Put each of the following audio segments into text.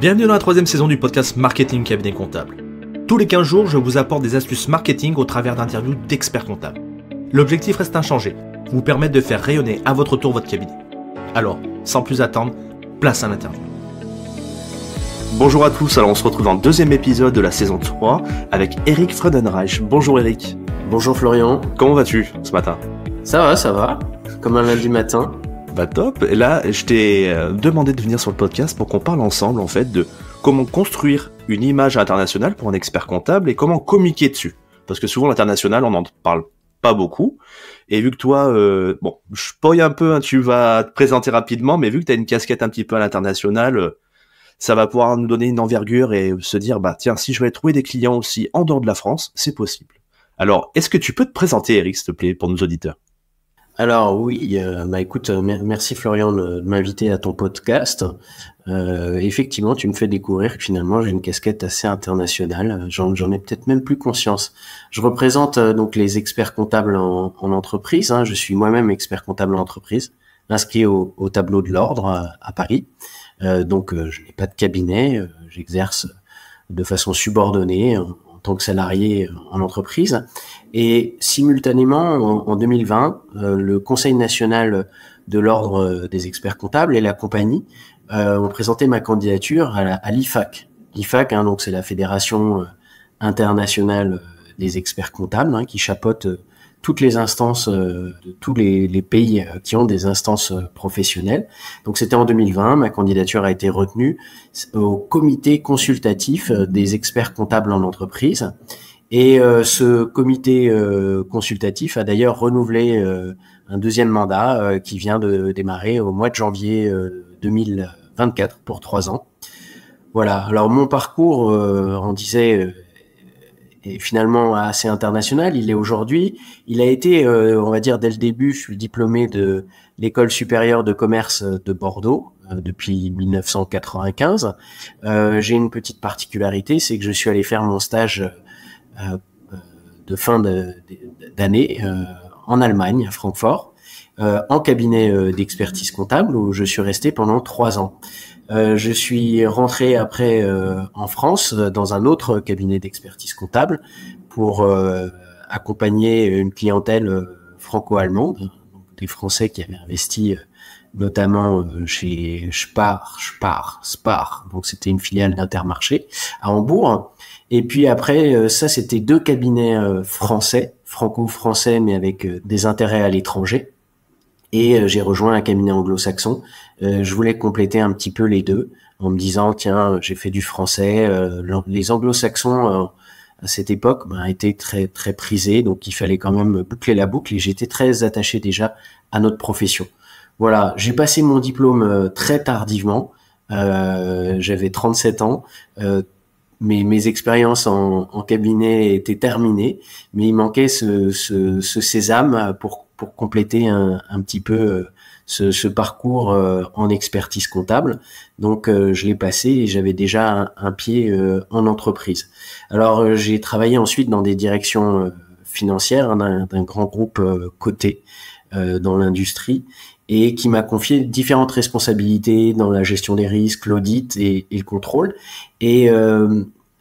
Bienvenue dans la troisième saison du podcast Marketing Cabinet Comptable. Tous les 15 jours, je vous apporte des astuces marketing au travers d'interviews d'experts comptables. L'objectif reste inchangé, vous permettre de faire rayonner à votre tour votre cabinet. Alors, sans plus attendre, place à l'interview. Bonjour à tous, alors on se retrouve en deuxième épisode de la saison 3 avec Eric Freudenreich. Bonjour Eric. Bonjour Florian. Comment vas-tu ce matin Ça va, ça va. Comme un lundi matin. Bah top. Et là, je t'ai euh, demandé de venir sur le podcast pour qu'on parle ensemble, en fait, de comment construire une image internationale pour un expert comptable et comment communiquer dessus. Parce que souvent, l'international, on n'en parle pas beaucoup. Et vu que toi, euh, bon, je spoil un peu, hein, tu vas te présenter rapidement, mais vu que tu as une casquette un petit peu à l'international, euh, ça va pouvoir nous donner une envergure et se dire, bah tiens, si je vais trouver des clients aussi en dehors de la France, c'est possible. Alors, est-ce que tu peux te présenter, Eric, s'il te plaît, pour nos auditeurs alors oui, euh, bah écoute, euh, merci Florian de, m'inviter à ton podcast. Euh, effectivement, tu me fais découvrir que finalement j'ai une casquette assez internationale. J'en, ai peut-être même plus conscience. Je représente donc les experts comptables en, entreprise. Hein. Je suis moi-même expert comptable en entreprise, inscrit au, tableau de l'ordre à, Paris. donc je n'ai pas de cabinet. J'exerce de façon subordonnée tant que salarié euh, en entreprise. Et simultanément, en, 2020, euh, le Conseil national de l'ordre euh, des experts comptables et la compagnie ont présenté ma candidature à l'IFAC. L'IFAC, hein, donc c'est la Fédération internationale des experts comptables hein, qui chapeaute toutes les instances euh, de tous les, pays euh, qui ont des instances euh, professionnelles. Donc c'était en 2020, ma candidature a été retenue au comité consultatif des experts comptables en entreprise. Et ce comité consultatif a d'ailleurs renouvelé un deuxième mandat qui vient de démarrer au mois de janvier 2024 pour trois ans. Voilà. Alors mon parcours, on disait, et finalement assez international. Il est aujourd'hui. Il a été, euh, on va dire, dès le début, je suis diplômé de l'école supérieure de commerce de Bordeaux euh, depuis 1995. Euh, J'ai une petite particularité, c'est que je suis allé faire mon stage euh, de fin d'année en Allemagne, à Francfort, en cabinet d'expertise comptable, où je suis resté pendant trois ans. Euh, je suis rentré après euh, en France euh, dans un autre cabinet d'expertise comptable pour accompagner une clientèle franco-allemande, des Français qui avaient investi notamment chez Spar, Spar, Spar. Donc c'était une filiale d'Intermarché à Hambourg. Et puis après, ça c'était deux cabinets français, franco-français, mais avec des intérêts à l'étranger. Et j'ai rejoint un cabinet anglo-saxon euh, je voulais compléter un petit peu les deux en me disant tiens j'ai fait du français euh, les anglo-saxons euh, à cette époque ben, étaient très très prisés donc il fallait quand même boucler la boucle et j'étais très attaché déjà à notre profession voilà j'ai passé mon diplôme très tardivement j'avais 37 ans mes, mes expériences en, cabinet étaient terminées, mais il manquait ce, ce, ce sésame pour, pour compléter un, un petit peu ce, parcours euh, en expertise comptable. Donc euh, je l'ai passé et j'avais déjà un, pied euh, en entreprise. Alors j'ai travaillé ensuite dans des directions financières hein, d'un grand groupe coté dans l'industrie et qui m'a confié différentes responsabilités dans la gestion des risques, l'audit et, et, le contrôle. Et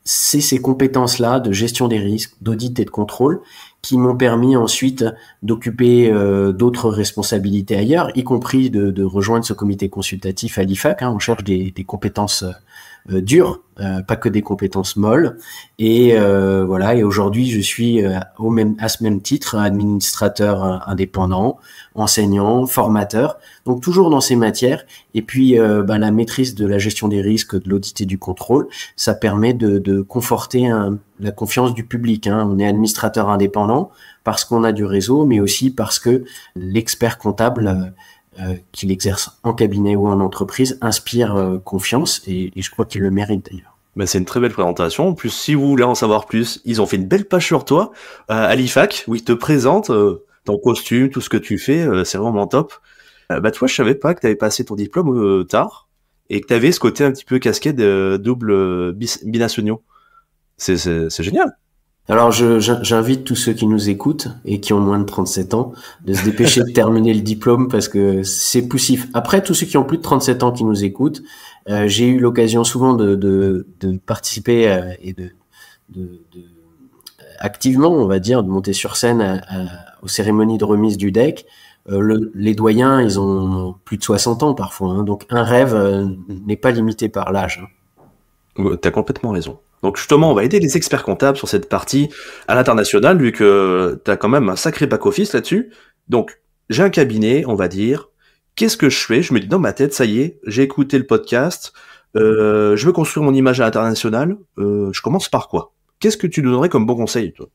c'est ces compétences-là de gestion des risques, d'audit et de contrôle qui m'ont permis ensuite d'occuper euh, d'autres responsabilités ailleurs, y compris de, rejoindre ce comité consultatif à l'IFAC. Hein, on cherche des, des compétences euh, euh, dur, euh, pas que des compétences molles. Et euh, voilà. Et aujourd'hui, je suis au même, à ce même titre administrateur indépendant, enseignant, formateur. Donc toujours dans ces matières. Et puis bah, la maîtrise de la gestion des risques, de l'audit et du contrôle, ça permet de, conforter la confiance du public. Hein. On est administrateur indépendant parce qu'on a du réseau, mais aussi parce que l'expert comptable euh, qu'il exerce en cabinet ou en entreprise inspire euh, confiance et, et, je crois qu'il le mérite d'ailleurs. Ben c'est une très belle présentation. En plus, si vous voulez en savoir plus, ils ont fait une belle page sur toi à euh, l'IFAC, où ils te présentent ton costume, tout ce que tu fais. c'est vraiment top. bah toi, je savais pas que tu avais passé ton diplôme tard et que tu avais ce côté un petit peu casquette double binationaux. C'est génial. Alors, j'invite tous ceux qui nous écoutent et qui ont moins de 37 ans de se dépêcher de terminer le diplôme parce que c'est poussif. Après, tous ceux qui ont plus de 37 ans qui nous écoutent, euh, j'ai eu l'occasion souvent de, participer euh, et de, euh, activement, on va dire, de monter sur scène aux cérémonies de remise du deck. les doyens, ils ont plus de 60 ans parfois, hein. donc un rêve n'est pas limité par l'âge. Tu hein. T'as complètement raison. Donc justement, on va aider les experts comptables sur cette partie à l'international, vu que tu as quand même un sacré back-office là-dessus. Donc j'ai un cabinet, on va dire. Qu'est-ce que je fais Je me dis dans ma tête, ça y est, j'ai écouté le podcast, euh, je veux construire mon image à l'international. Euh, je commence par quoi Qu'est-ce que tu nous donnerais comme bon conseil, toi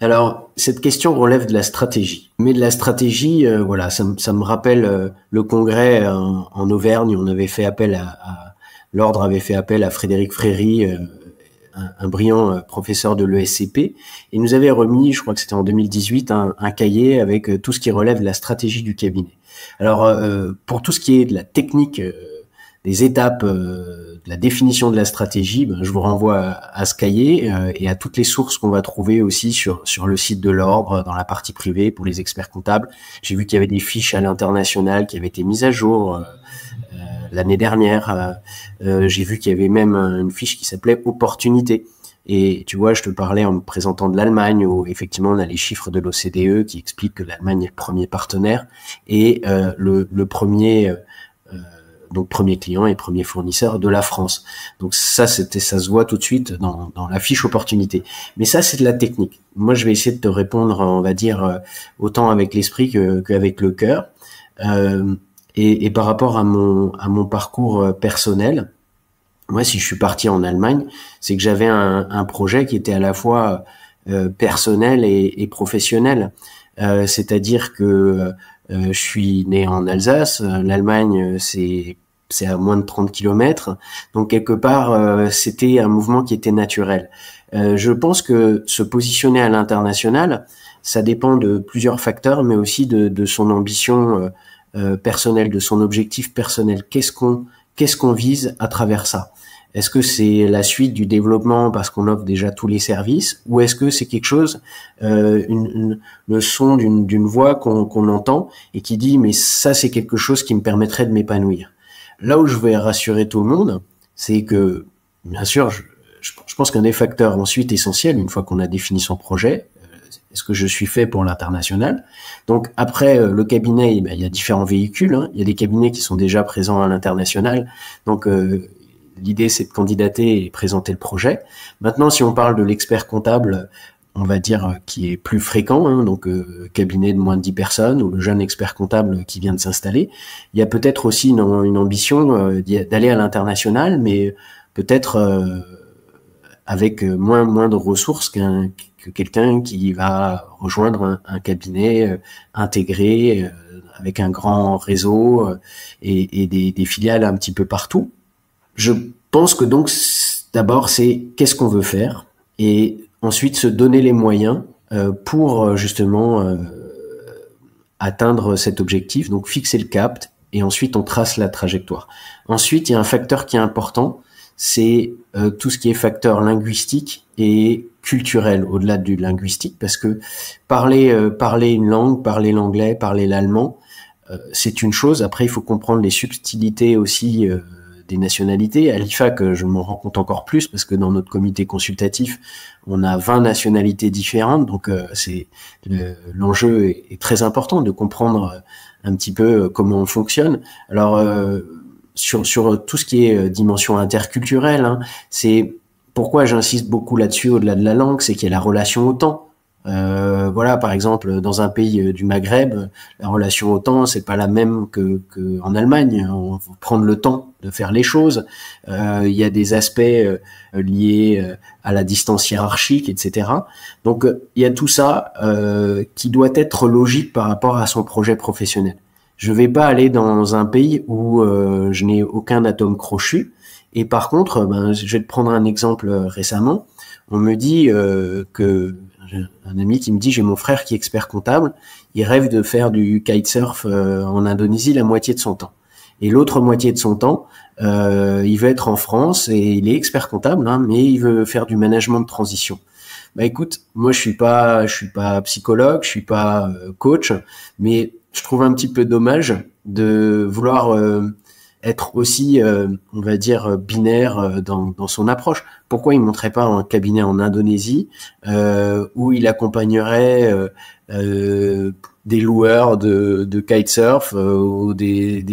alors, cette question relève de la stratégie. Mais de la stratégie, euh, voilà, ça, ça, me rappelle le congrès en, Auvergne. On avait fait appel à l'ordre avait fait appel à Frédéric Fréry, euh, un, brillant euh, professeur de l'ESCP, et nous avait remis, je crois que c'était en 2018, un, cahier avec euh, tout ce qui relève de la stratégie du cabinet. Alors, pour tout ce qui est de la technique des étapes de la définition de la stratégie, ben, je vous renvoie à, ce cahier et à toutes les sources qu'on va trouver aussi sur, le site de l'ordre, dans la partie privée pour les experts comptables. J'ai vu qu'il y avait des fiches à l'international qui avaient été mises à jour l'année dernière. Euh, euh, j'ai vu qu'il y avait même une fiche qui s'appelait Opportunité. Et tu vois, je te parlais en me présentant de l'Allemagne, où effectivement on a les chiffres de l'OCDE qui expliquent que l'Allemagne est le premier partenaire et euh, le, premier donc premier client et premier fournisseur de la France. Donc ça, c'était ça se voit tout de suite dans, la fiche opportunité. Mais ça, c'est de la technique. Moi, je vais essayer de te répondre, on va dire, autant avec l'esprit qu'avec le cœur. Et, par rapport à mon, à mon parcours euh, personnel, moi, si je suis parti en Allemagne, c'est que j'avais un, projet qui était à la fois euh, personnel et, professionnel. Euh, c'est-à-dire que je suis né en Alsace, l'Allemagne, c'est à moins de 30 km. Donc quelque part, c'était un mouvement qui était naturel. je pense que se positionner à l'international, ça dépend de plusieurs facteurs, mais aussi de, de son ambition euh, personnel, de son objectif personnel. Qu'est-ce qu'on qu'est-ce qu'on vise à travers ça Est-ce que c'est la suite du développement parce qu'on offre déjà tous les services, ou est-ce que c'est quelque chose, euh, le son d'une voix qu'on entend et qui dit mais ça c'est quelque chose qui me permettrait de m'épanouir. Là où je vais rassurer tout le monde, c'est que bien sûr je, je pense qu'un des facteurs ensuite essentiels, une fois qu'on a défini son projet, ce que je suis fait pour l'international Donc après euh, le cabinet, eh ben, il y a différents véhicules. Hein. Il y a des cabinets qui sont déjà présents à l'international. Donc euh, l'idée c'est de candidater et présenter le projet. Maintenant, si on parle de l'expert comptable, on va dire euh, qui est plus fréquent, hein, donc cabinet de moins de 10 personnes ou le jeune expert comptable qui vient de s'installer, il y a peut-être aussi une, ambition d'aller à l'international, mais peut-être avec moins moins de ressources qu'un quelqu'un qui va rejoindre un, cabinet euh, intégré euh, avec un grand réseau euh, et, des, des, filiales un petit peu partout. Je pense que donc d'abord c'est qu'est-ce qu'on veut faire et ensuite se donner les moyens pour justement atteindre cet objectif, donc fixer le cap et ensuite on trace la trajectoire. Ensuite, il y a un facteur qui est important, c'est euh, tout ce qui est facteur linguistique et culturel au-delà du linguistique parce que parler euh, parler une langue, parler l'anglais, parler l'allemand, euh, c'est une chose. Après, il faut comprendre les subtilités aussi des nationalités. À l'IFAC, je m'en rends compte encore plus parce que dans notre comité consultatif, on a 20 nationalités différentes. Donc, c'est l'enjeu est, très important de comprendre un petit peu comment on fonctionne. Alors, sur, euh, tout ce qui est euh, dimension interculturelle, hein, c'est pourquoi j'insiste beaucoup là-dessus au-delà de la langue, c'est qu'il y a la relation au temps. Euh, voilà, par exemple, dans un pays du Maghreb, la relation au temps, c'est pas la même que, que en Allemagne. Hein, on faut prendre le temps de faire les choses. Il y a des aspects liés à la distance hiérarchique, etc. Donc, il y a tout ça qui doit être logique par rapport à son projet professionnel. Je vais pas aller dans un pays où euh, je n'ai aucun atome crochu. Et par contre, euh, ben, je vais te prendre un exemple euh, récemment. On me dit qu'un que un ami qui me dit j'ai mon frère qui est expert comptable, il rêve de faire du kitesurf en Indonésie la moitié de son temps. Et l'autre moitié de son temps, il veut être en France et il est expert comptable, hein, mais il veut faire du management de transition. Bah écoute, moi je suis pas, je suis pas psychologue, je suis pas coach, mais je trouve un petit peu dommage de vouloir euh, être aussi, euh, on va dire, binaire euh, dans, son approche. Pourquoi il ne montrait pas un cabinet en Indonésie où il accompagnerait des loueurs de, de kitesurf ou des,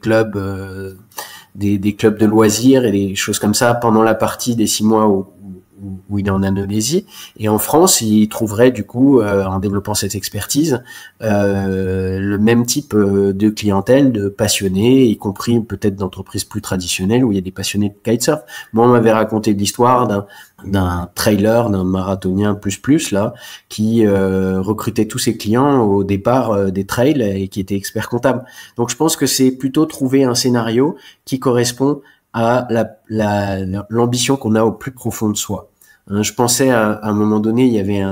clubs des, clubs de loisirs et des choses comme ça pendant la partie des six mois au, où il est en Indonésie. Et en France, il trouverait du coup, euh, en développant cette expertise, euh, le même type euh, de clientèle, de passionnés, y compris peut-être d'entreprises plus traditionnelles où il y a des passionnés de kitesurf. Moi, on m'avait raconté l'histoire d'un d'un trailer d'un marathonien plus plus là qui recrutait tous ses clients au départ des trails et qui était expert comptable. Donc je pense que c'est plutôt trouver un scénario qui correspond à l'ambition la, qu'on a au plus profond de soi. Hein, je pensais à, un moment donné, il y avait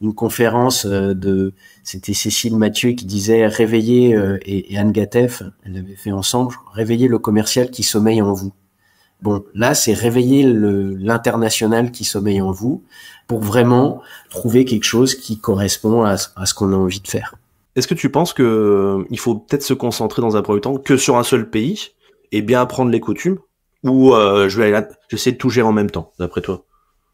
une conférence euh, de, c'était Cécile Mathieu qui disait réveiller euh, et, Anne Gattef, elle l'avait fait ensemble, réveiller le commercial qui sommeille en vous. Bon, là, c'est réveiller l'international qui sommeille en vous pour vraiment trouver quelque chose qui correspond à, ce qu'on a envie de faire. Est-ce que tu penses que euh, il faut peut-être se concentrer dans un premier temps que sur un seul pays et bien apprendre les coutumes ou je vais j'essaie de tout gérer en même temps, d'après toi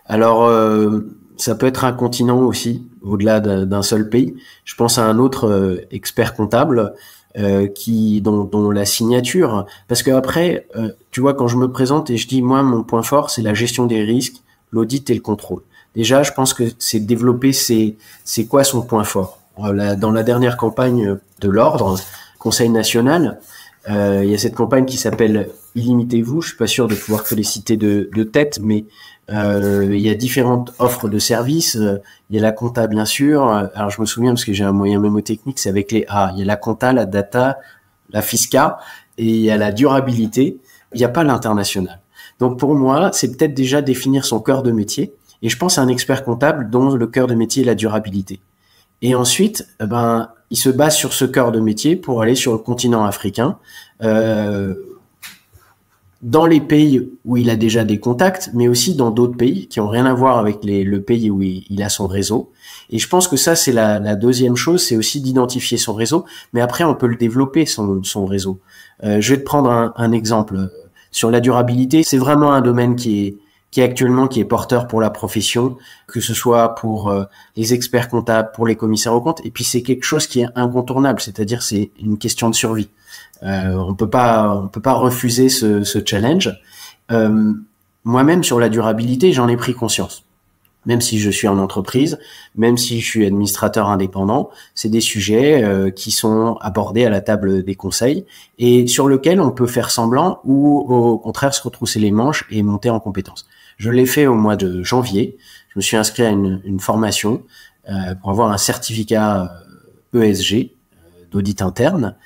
alors, euh, ça peut être un continent aussi, au-delà d'un seul pays. Je pense à un autre euh, expert comptable euh, qui dont, la signature, parce que après, tu vois, quand je me présente et je dis moi mon point fort, c'est la gestion des risques, l'audit et le contrôle. Déjà, je pense que c'est développer c'est c'est quoi son point fort. dans la dernière campagne de l'ordre, Conseil national, il y a cette campagne qui s'appelle Illimitez-vous. Je suis pas sûr de pouvoir féliciter de, de tête, mais euh, il y a différentes offres de services. Euh, il y a la compta, bien sûr. Euh, alors, je me souviens parce que j'ai un moyen mémotechnique, c'est avec les A. Il y a la compta, la data, la fisca et il y a la durabilité. Il n'y a pas l'international. Donc, pour moi, c'est peut-être déjà définir son cœur de métier. Et je pense à un expert comptable dont le cœur de métier est la durabilité. Et ensuite, eh ben, il se base sur ce cœur de métier pour aller sur le continent africain. Euh, dans les pays où il a déjà des contacts, mais aussi dans d'autres pays qui ont rien à voir avec le pays où il, a son réseau. Et je pense que ça, c'est la, deuxième chose, c'est aussi d'identifier son réseau, mais après, on peut le développer, son, réseau. Euh, je vais te prendre un exemple. Sur la durabilité, c'est vraiment un domaine qui est, qui actuellement qui est porteur pour la profession, que ce soit pour euh, les experts comptables, pour les commissaires aux comptes. Et puis c'est quelque chose qui est incontournable, c'est-à-dire c'est une question de survie. Euh, on peut pas, on peut pas refuser ce, challenge. Euh, moi-même sur la durabilité, j'en ai pris conscience. Même si je suis en entreprise, même si je suis administrateur indépendant, c'est des sujets qui sont abordés à la table des conseils et sur lesquels on peut faire semblant ou au contraire se retrousser les manches et monter en compétences. Je l'ai fait au mois de janvier. Je me suis inscrit à une, une formation euh, pour avoir un certificat ESG euh, e euh, d'audit interne.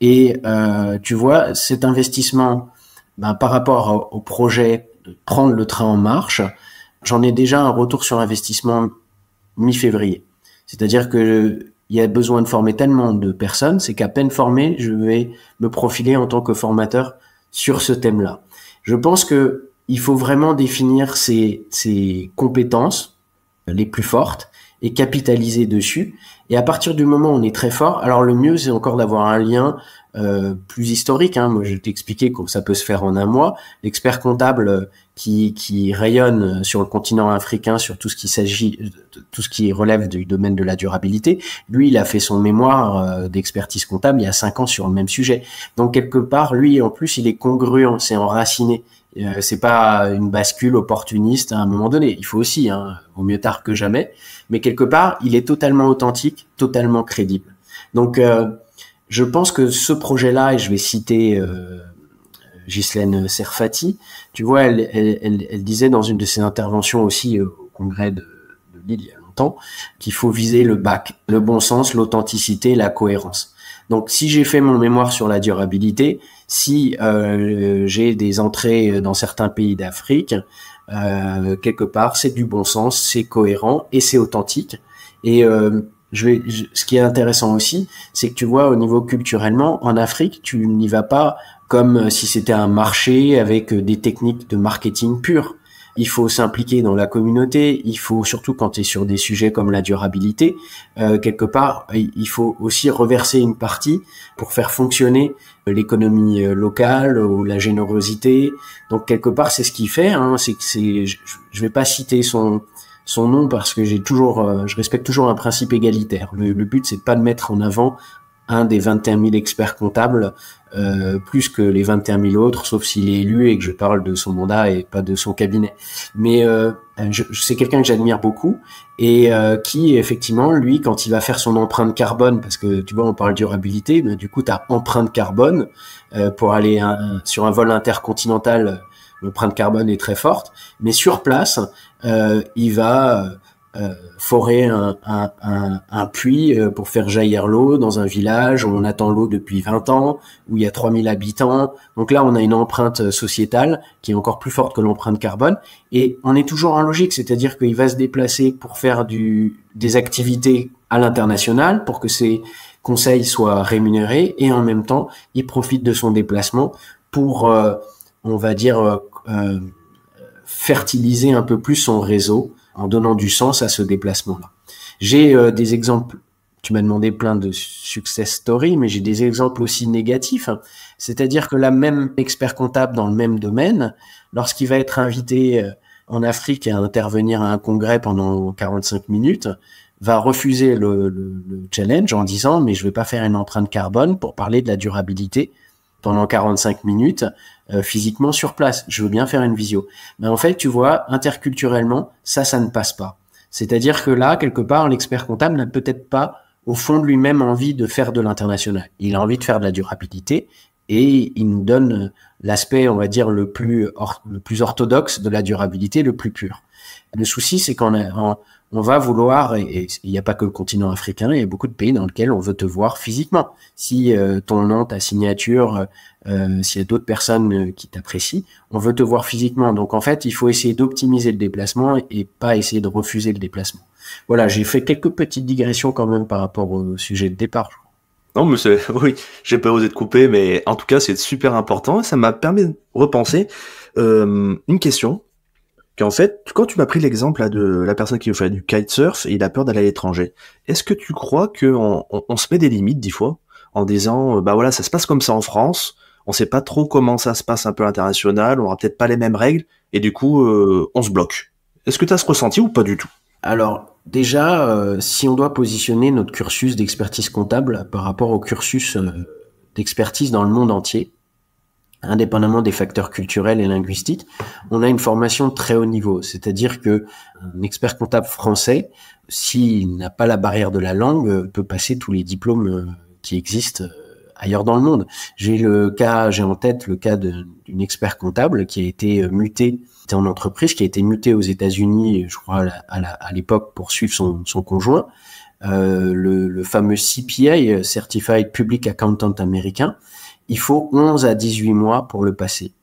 Et euh, tu vois, cet investissement ben, par rapport au, au, projet de prendre le train en marche, j'en ai déjà un retour sur investissement mi-février. C'est-à-dire que il y a besoin de former tellement de personnes, c'est qu'à peine formé, je vais me profiler en tant que formateur sur ce thème-là. Je pense que il faut vraiment définir ses, compétences euh, les plus fortes et capitaliser dessus. Et à partir du moment où on est très fort, alors le mieux c'est encore d'avoir un lien euh, plus historique. Hein. Moi, je vais t'expliquer comment ça peut se faire en un mois. L'expert comptable euh, qui, rayonne sur le continent africain sur tout ce qui s'agit, tout ce qui relève du domaine de la durabilité, lui, il a fait son mémoire d'expertise comptable il y a cinq ans sur le même sujet. Donc quelque part, lui, en plus, il est congruent, c'est enraciné. Euh, c'est pas une bascule opportuniste à un moment donné. Il faut aussi, hein, au mieux tard que jamais. Mais quelque part, il est totalement authentique, totalement crédible. Donc, euh, je pense que ce projet-là, et je vais citer euh, Serfati, tu vois, elle, disait dans une de ses interventions aussi euh, au congrès de, de Lille il y a longtemps qu'il faut viser le bac, le bon sens, l'authenticité, la cohérence. Donc, si j'ai fait mon mémoire sur la durabilité, si euh, j'ai des entrées euh, dans certains pays d'Afrique, euh, quelque part, c'est du bon sens, c'est cohérent et c'est authentique. Et je vais, ce qui est intéressant aussi, c'est que tu vois, au niveau culturellement, en Afrique, tu n'y vas pas comme si c'était un marché avec des techniques de marketing pures il faut s'impliquer dans la communauté, il faut surtout quand tu es sur des sujets comme la durabilité, euh, quelque part, il faut aussi reverser une partie pour faire fonctionner l'économie euh, locale ou la générosité. Donc quelque part, c'est ce qu'il fait. Hein, c'est que c'est, je, ne vais pas citer son son nom parce que j'ai toujours, euh, je respecte toujours un principe égalitaire. Le, but c'est pas de mettre en avant un des 21 000 experts comptables, euh, plus que les 21 000 autres, sauf s'il est élu et que je parle de son mandat et pas de son cabinet. Mais euh, c'est quelqu'un que j'admire beaucoup et euh, qui, effectivement, lui, quand il va faire son empreinte carbone, parce que tu vois, on parle durabilité, du coup, tu as empreinte carbone pour aller sur un vol intercontinental, l'empreinte carbone est très forte, mais sur place, il va euh, forer un, puits euh, pour faire jaillir l'eau dans un village où on attend l'eau depuis 20 ans, où il y a 3000 habitants. Donc là, on a une empreinte euh, sociétale qui est encore plus forte que l'empreinte carbone. Et on est toujours en logique, c'est-à-dire qu'il va se déplacer pour faire du, des activités à l'international pour que ses conseils soient rémunérés et en même temps, il profite de son déplacement pour, on va dire, fertiliser un peu plus son réseau en donnant du sens à ce déplacement-là. J'ai euh, des exemples, tu m'as demandé plein de success stories, mais j'ai des exemples aussi négatifs. Hein. C'est-à-dire que la même expert comptable dans le même domaine, lorsqu'il va être invité euh, en Afrique à intervenir à un congrès pendant 45 minutes, va refuser le, le challenge en disant mais je ne vais pas faire une empreinte carbone pour parler de la durabilité pendant 45 minutes euh, physiquement sur place. Je veux bien faire une visio. Mais en fait, tu vois, interculturellement, ça, ça ne passe pas. C'est-à-dire que là, quelque part, l'expert comptable n'a peut-être pas, au fond de lui-même, envie de faire de l'international. Il a envie de faire de la durabilité et il nous donne euh, l'aspect, on va dire, le plus orthodoxe de la durabilité, le plus pur. Le souci, c'est qu'on va vouloir, et il n'y a pas que le continent africain, il y a beaucoup de pays dans lesquels on veut te voir physiquement. Si euh, ton nom, ta signature, euh, euh, s'il y a d'autres personnes qui t'apprécient, on veut te voir physiquement. Donc en fait, il faut essayer d'optimiser le déplacement et pas essayer de refuser le déplacement. Voilà, j'ai fait quelques petites digressions quand même par rapport au sujet de départ. Non, mais oui, j'ai pas osé te couper, mais en tout cas, c'est super important. Ça m'a permis de repenser une question qu'en fait, quand tu m'as pris l'exemple de la personne qui veut faire du kitesurf et il a peur d'aller à l'étranger, est-ce que tu crois qu'on on, se met des limites dix fois en disant, euh, bah voilà, ça se passe comme ça en France, on sait pas trop comment ça se passe un peu international, on aura peut-être pas les mêmes règles, et du coup, euh, on se bloque. Est-ce que tu as ce ressenti ou pas du tout Alors, déjà, euh, si on doit positionner notre cursus d'expertise comptable par rapport au cursus d'expertise dans le monde entier, indépendamment des facteurs culturels et linguistiques, on a une formation très haut niveau. C'est-à-dire que un expert comptable français, s'il n'a pas la barrière de la langue, euh, peut passer tous les diplômes euh, qui existent euh, ailleurs dans le monde. J'ai le cas, j'ai en tête le cas d'une expert comptable qui a été mutée en entreprise, qui a été mutée aux États-Unis, je crois à l'époque pour suivre son, conjoint. le, le, fameux CPA, Certified Public Accountant américain, il faut 11 à 18 mois pour le passer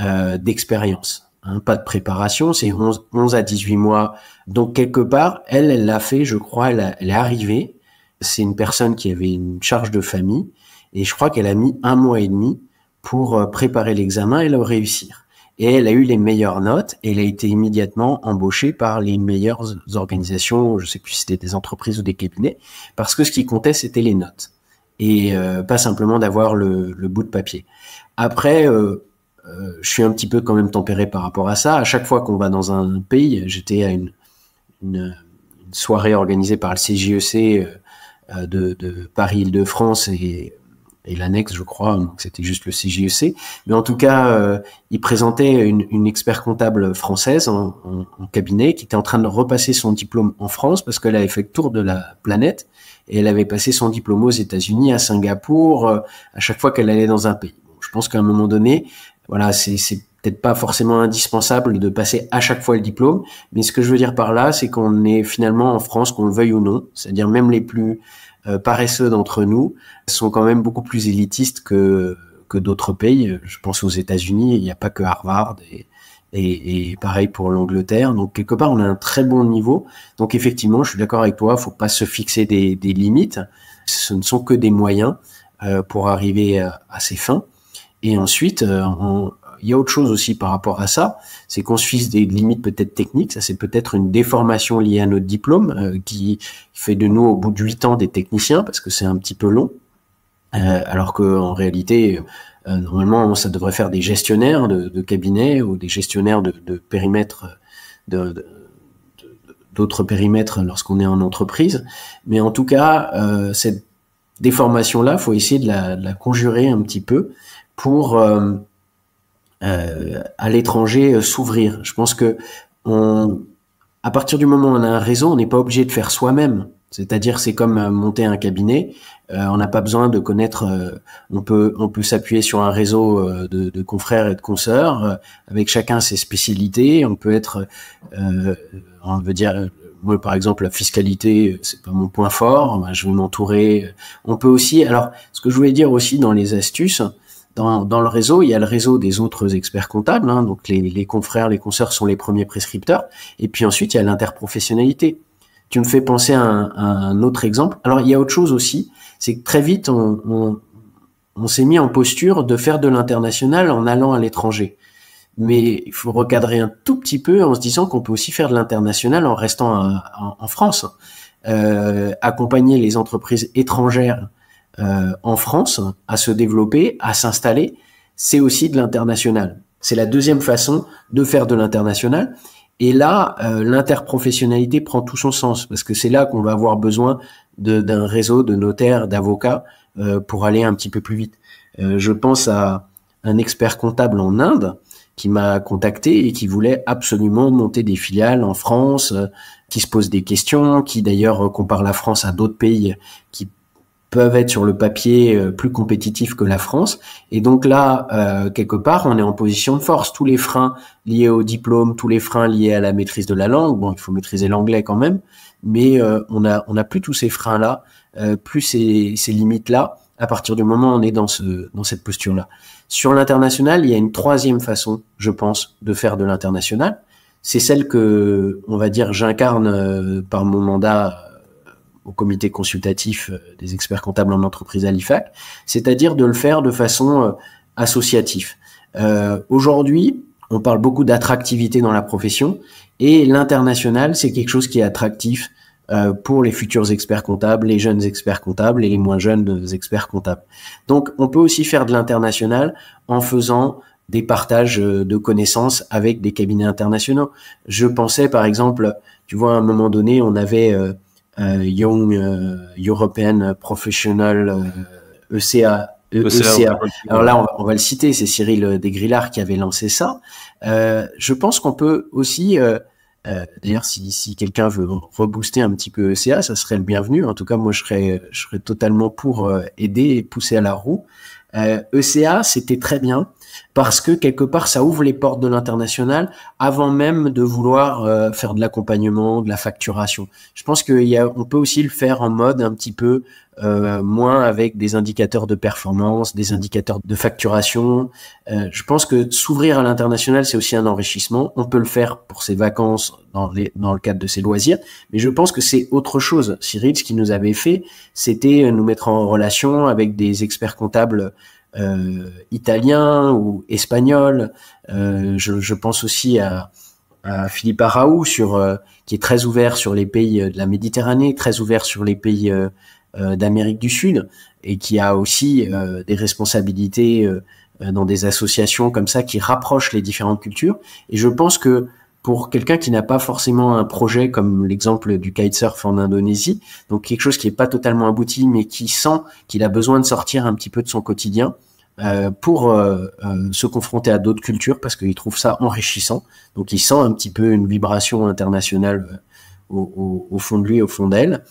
euh, d'expérience. Hein, pas de préparation, c'est 11, 11, à 18 mois. Donc quelque part, elle, elle l'a fait, je crois, elle, est arrivée. C'est une personne qui avait une charge de famille et je crois qu'elle a mis un mois et demi pour euh, préparer l'examen et le réussir. Et elle a eu les meilleures notes et elle a été immédiatement embauchée par les meilleures organisations, je sais plus si c'était des entreprises ou des cabinets, parce que ce qui comptait, c'était les notes et euh, pas simplement d'avoir le, bout de papier. Après, euh, euh, je suis un petit peu quand même tempéré par rapport à ça. À chaque fois qu'on va dans un pays, j'étais à une, soirée organisée par le CJEC e de, Paris-Île-de-France et, l'annexe, je crois, donc c'était juste le CJEC. E Mais en tout cas, il présentait une, une expert comptable française en, cabinet qui était en train de repasser son diplôme en France parce qu'elle avait fait le tour de la planète et elle avait passé son diplôme aux États-Unis, à Singapour, euh, à chaque fois qu'elle allait dans un pays. je pense qu'à un moment donné, voilà, c'est peut-être pas forcément indispensable de passer à chaque fois le diplôme, mais ce que je veux dire par là, c'est qu'on est finalement en France, qu'on le veuille ou non, c'est-à-dire même les plus euh, paresseux d'entre nous sont quand même beaucoup plus élitistes que que d'autres pays. Je pense aux États-Unis, il n'y a pas que Harvard et, et, pareil pour l'Angleterre. Donc quelque part, on a un très bon niveau. Donc effectivement, je suis d'accord avec toi, il ne faut pas se fixer des, limites. Ce ne sont que des moyens euh, pour arriver euh, à, ces fins. Et ensuite, euh, il y a autre chose aussi par rapport à ça, c'est qu'on se fixe des limites peut-être techniques. Ça, c'est peut-être une déformation liée à notre diplôme qui fait de nous, au bout de huit ans, des techniciens parce que c'est un petit peu long. alors qu'en réalité, euh, normalement, ça devrait faire des gestionnaires de, cabinets ou des gestionnaires de, périmètres, d'autres périmètres lorsqu'on est en entreprise. Mais en tout cas, euh, cette déformation-là, faut essayer de la, conjurer un petit peu pour euh, à l'étranger s'ouvrir. Je pense que à partir du moment où on a un réseau, on n'est pas obligé de faire soi-même. C'est-à-dire, c'est comme monter un cabinet. Euh, on n'a pas besoin de connaître. Euh, on peut on peut s'appuyer sur un réseau euh, de, confrères et de consoeurs avec chacun ses spécialités. On peut être, on veut dire. Moi, par exemple, la fiscalité, c'est pas mon point fort. je vais m'entourer. On peut aussi. Alors, ce que je voulais dire aussi dans les astuces, dans, dans, le réseau, il y a le réseau des autres experts comptables, hein, donc les, les confrères, les consoeurs sont les premiers prescripteurs, et puis ensuite il y a l'interprofessionnalité. Tu me fais penser à un, autre exemple. Alors, il y a autre chose aussi, c'est que très vite, on, s'est mis en posture de faire de l'international en allant à l'étranger. Mais il faut recadrer un tout petit peu en se disant qu'on peut aussi faire de l'international en restant en, France. Euh, accompagner les entreprises étrangères euh, en France à se développer, à s'installer, c'est aussi de l'international. C'est la deuxième façon de faire de l'international. Et là, euh, l'interprofessionnalité prend tout son sens, parce que c'est là qu'on va avoir besoin d'un réseau de notaires, d'avocats, euh, pour aller un petit peu plus vite. Euh, je pense à un expert comptable en Inde qui m'a contacté et qui voulait absolument monter des filiales en France, qui se pose des questions, qui d'ailleurs compare la France à d'autres pays qui peuvent être sur le papier euh, plus compétitifs que la France. Et donc là, euh, quelque part, on est en position de force. Tous les freins liés au diplôme, tous les freins liés à la maîtrise de la langue, bon, il faut maîtriser l'anglais quand même, mais euh, on n'a on plus tous ces freins-là, plus ces, limites-là, à partir du moment où on est dans, ce, dans cette posture-là. Sur l'international, il y a une troisième façon, je pense, de faire de l'international. C'est celle que, on va dire, j'incarne par mon mandat au comité consultatif euh, des experts comptables en entreprise l'IFAC, c'est-à-dire de le faire de façon euh, associative. Euh, aujourd'hui, on parle beaucoup d'attractivité dans la profession et l'international, c'est quelque chose qui est attractif pour les futurs experts comptables, les jeunes experts comptables et les moins jeunes experts comptables. Donc, on peut aussi faire de l'international en faisant des partages de connaissances avec des cabinets internationaux. Je pensais, par exemple, tu vois, à un moment donné, on avait euh, Young euh, European euh, Professional ECA e ECA. E Alors là, on va, le citer, c'est Cyril Desgrillard qui avait lancé ça. Euh, je pense qu'on peut aussi, euh, d'ailleurs, si, si quelqu'un veut rebooster un petit peu ECA, ça serait le bienvenu. En tout cas, moi, je serais, je serais totalement pour aider et pousser à la roue. ECA, e c'était très bien parce que quelque part ça ouvre les portes de l'international avant même de vouloir euh, faire de l'accompagnement, de la facturation. Je pense qu'on peut aussi le faire en mode un petit peu euh, moins avec des indicateurs de performance, des indicateurs de facturation. Euh, je pense que s'ouvrir à l'international, c'est aussi un enrichissement. On peut le faire pour ses vacances dans, les, dans le cadre de ses loisirs, mais je pense que c'est autre chose. Cyril, ce qu'il nous avait fait, c'était euh, nous mettre en relation avec des experts comptables euh, italien ou espagnol. Euh, je, pense aussi à, Philippe Araou sur euh, qui est très ouvert sur les pays de la Méditerranée, très ouvert sur les pays d'Amérique du Sud et qui a aussi des responsabilités dans des associations comme ça qui rapprochent les différentes cultures. Et je pense que pour quelqu'un qui n'a pas forcément un projet comme l'exemple du kitesurf en Indonésie, donc quelque chose qui n'est pas totalement abouti, mais qui sent qu'il a besoin de sortir un petit peu de son quotidien euh, pour euh, euh se confronter à d'autres cultures parce qu'il trouve ça enrichissant. Donc il sent un petit peu une vibration internationale euh, au, au, au fond de lui, au fond d'elle.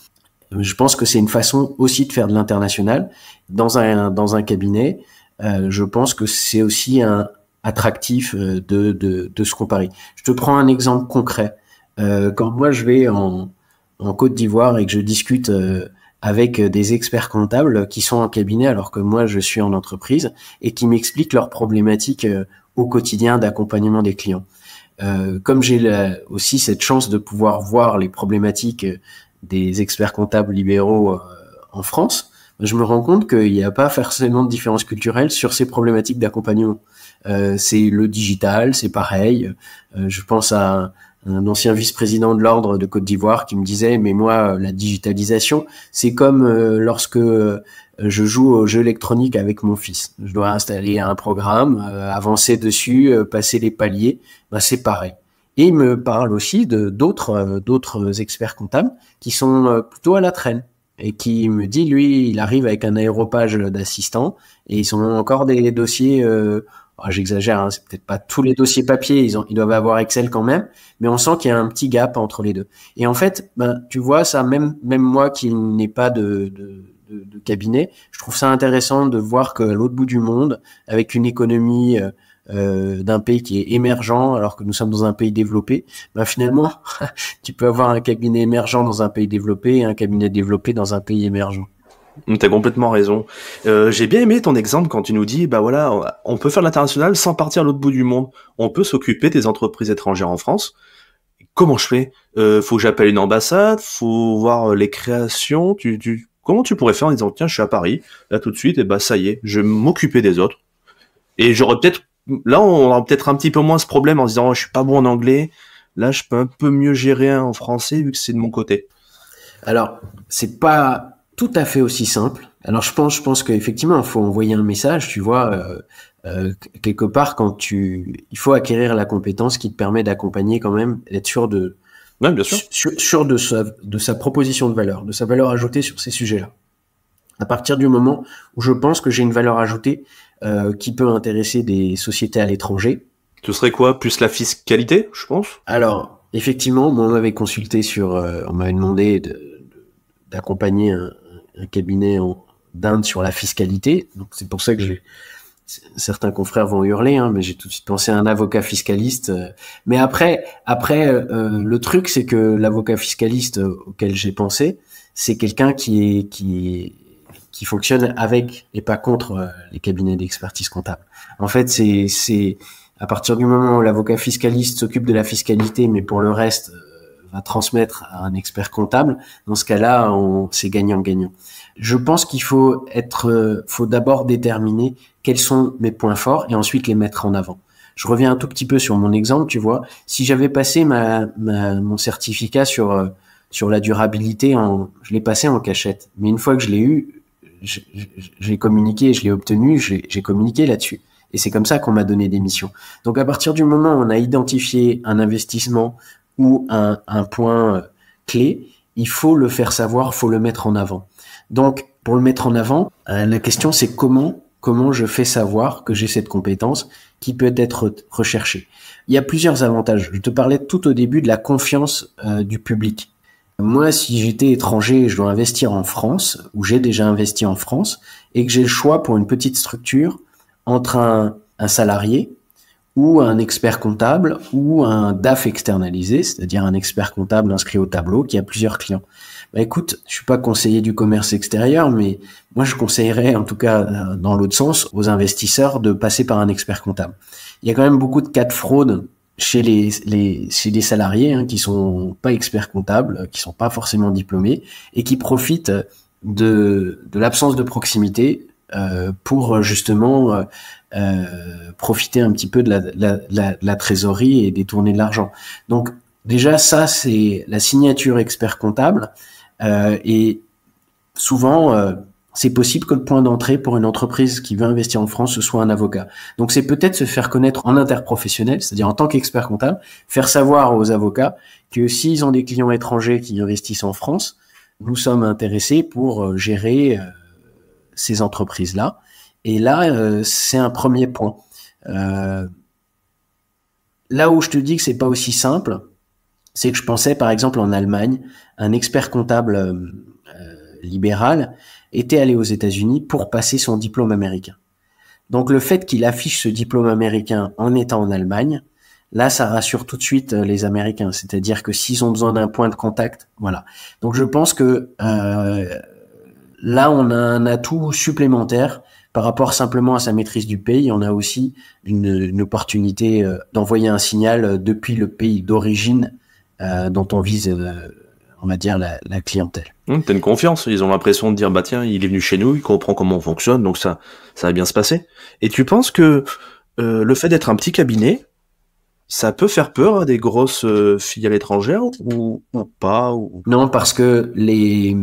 Euh, je pense que c'est une façon aussi de faire de l'international dans un, dans un cabinet. je pense que c'est aussi un, attractif euh, de, de, de, se comparer. Je te prends un exemple concret. Euh, quand moi je vais en, Côte d'Ivoire et que je discute euh, avec des experts comptables qui sont en cabinet alors que moi je suis en entreprise et qui m'expliquent leurs problématiques au quotidien d'accompagnement des clients. comme j'ai aussi cette chance de pouvoir voir les problématiques des experts comptables libéraux en France, je me rends compte qu'il n'y a pas forcément de différence culturelle sur ces problématiques d'accompagnement. Euh, c'est le digital, c'est pareil. Euh, je pense à un ancien vice-président de l'ordre de Côte d'Ivoire qui me disait mais moi euh, la digitalisation c'est comme lorsque je joue aux jeux électroniques avec mon fils je dois installer un programme avancer dessus passer les paliers ben, c'est pareil et il me parle aussi de d'autres d'autres experts comptables qui sont plutôt à la traîne et qui me dit lui il arrive avec un aéropage d'assistant et ils sont encore des dossiers ah, j'exagère, hein, c'est peut-être pas tous les dossiers papier, ils, ont, ils doivent avoir Excel quand même, mais on sent qu'il y a un petit gap entre les deux. Et en fait, ben, tu vois ça, même, même moi qui n'ai pas de, cabinet, je trouve ça intéressant de voir que l'autre bout du monde, avec une économie euh, euh, d'un pays qui est émergent, alors que nous sommes dans un pays développé, ben finalement, tu peux avoir un cabinet émergent dans un pays développé et un cabinet développé dans un pays émergent. Mm, t'as complètement raison. Euh, j'ai bien aimé ton exemple quand tu nous dis, bah voilà, on peut faire l'international sans partir à l'autre bout du monde. On peut s'occuper des entreprises étrangères en France. Comment je fais euh, Faut que j'appelle une ambassade Faut voir euh, les créations tu, tu... Comment tu pourrais faire en disant, tiens, je suis à Paris, là tout de suite, et bah ça y est, je vais m'occuper des autres. Et j'aurais peut-être, là, on aura peut-être un petit peu moins ce problème en disant, oh, je suis pas bon en anglais. Là, je peux un peu mieux gérer en français vu que c'est de mon côté. Alors, c'est pas tout à fait aussi simple. Alors je pense, je pense qu'effectivement, il faut envoyer un message, tu vois, euh, euh, quelque part quand tu, il faut acquérir la compétence qui te permet d'accompagner quand même, d'être sûr de, bien sûr. Sûr, de sa, de sa proposition de valeur, de sa valeur ajoutée sur ces sujets-là. À partir du moment où je pense que j'ai une valeur ajoutée euh, qui peut intéresser des sociétés à l'étranger. Ce serait quoi Plus la fiscalité, je pense Alors, effectivement, moi, on m'avait consulté sur, on m'avait demandé d'accompagner un, un cabinet d'Inde sur la fiscalité. Donc c'est pour ça que j'ai certains confrères vont hurler, hein, mais j'ai tout de suite pensé à un avocat fiscaliste. Euh. Mais après, après, euh, euh, le truc, c'est que l'avocat fiscaliste auquel j'ai pensé, c'est quelqu'un qui qui qui fonctionne avec et pas contre les cabinets d'expertise comptable. En fait, c'est c'est à partir du moment où l'avocat fiscaliste s'occupe de la fiscalité, mais pour le reste à transmettre à un expert comptable. Dans ce cas-là, c'est gagnant-gagnant. Je pense qu'il faut être, euh, faut d'abord déterminer quels sont mes points forts et ensuite les mettre en avant. Je reviens un tout petit peu sur mon exemple, tu vois. Si j'avais passé ma, mon certificat sur euh, sur la durabilité, en, je l'ai passé en cachette. Mais une fois que je l'ai eu, j'ai communiqué, je l'ai obtenu, j'ai communiqué là-dessus. Et c'est comme ça qu'on m'a donné des missions. Donc à partir du moment où on a identifié un investissement, ou un, point euh, clé, il faut le faire savoir, faut le mettre en avant. Donc, pour le mettre en avant, euh, la question c'est comment comment je fais savoir que j'ai cette compétence qui peut être recherchée. Il y a plusieurs avantages. Je te parlais tout au début de la confiance euh, du public. Moi, si j'étais étranger je dois investir en France, ou j'ai déjà investi en France, et que j'ai le choix pour une petite structure entre un salarié ou un expert comptable ou un DAF externalisé, c'est-à-dire un expert comptable inscrit au tableau qui a plusieurs clients. Bah écoute, je suis pas conseiller du commerce extérieur, mais moi je conseillerais en tout cas euh, dans l'autre sens aux investisseurs de passer par un expert comptable. Il y a quand même beaucoup de cas de fraude chez les, les salariés hein, qui sont pas experts comptables, qui sont pas forcément diplômés et qui profitent de, l'absence de proximité euh, pour justement euh, euh, profiter un petit peu de la, trésorerie et détourner de l'argent. Donc déjà ça, c'est la signature expert comptable. Euh, et souvent, euh, c'est possible que le point d'entrée pour une entreprise qui veut investir en France, ce soit un avocat. Donc c'est peut-être se faire connaître en interprofessionnel, c'est-à-dire en tant qu'expert comptable, faire savoir aux avocats que s'ils ont des clients étrangers qui investissent en France, nous sommes intéressés pour gérer ces entreprises-là. Et là, euh, c'est un premier point. Euh, là où je te dis que c'est pas aussi simple, c'est que je pensais par exemple en Allemagne, un expert comptable euh, libéral était allé aux États-Unis pour passer son diplôme américain. Donc le fait qu'il affiche ce diplôme américain en étant en Allemagne, là ça rassure tout de suite les Américains. C'est-à-dire que s'ils ont besoin d'un point de contact, voilà. Donc je pense que là on a un atout supplémentaire par rapport simplement à sa maîtrise du pays, on a aussi une, opportunité euh, d'envoyer un signal euh, depuis le pays d'origine euh, dont on vise, on va dire, la, clientèle. on hum, T'as une confiance, ils ont l'impression de dire, bah tiens, il est venu chez nous, il comprend comment on fonctionne, donc ça, ça va bien se passer. Et tu penses que le fait d'être un petit cabinet, ça peut faire peur à des grosses filiales étrangères ou, pas ou... Non, parce que les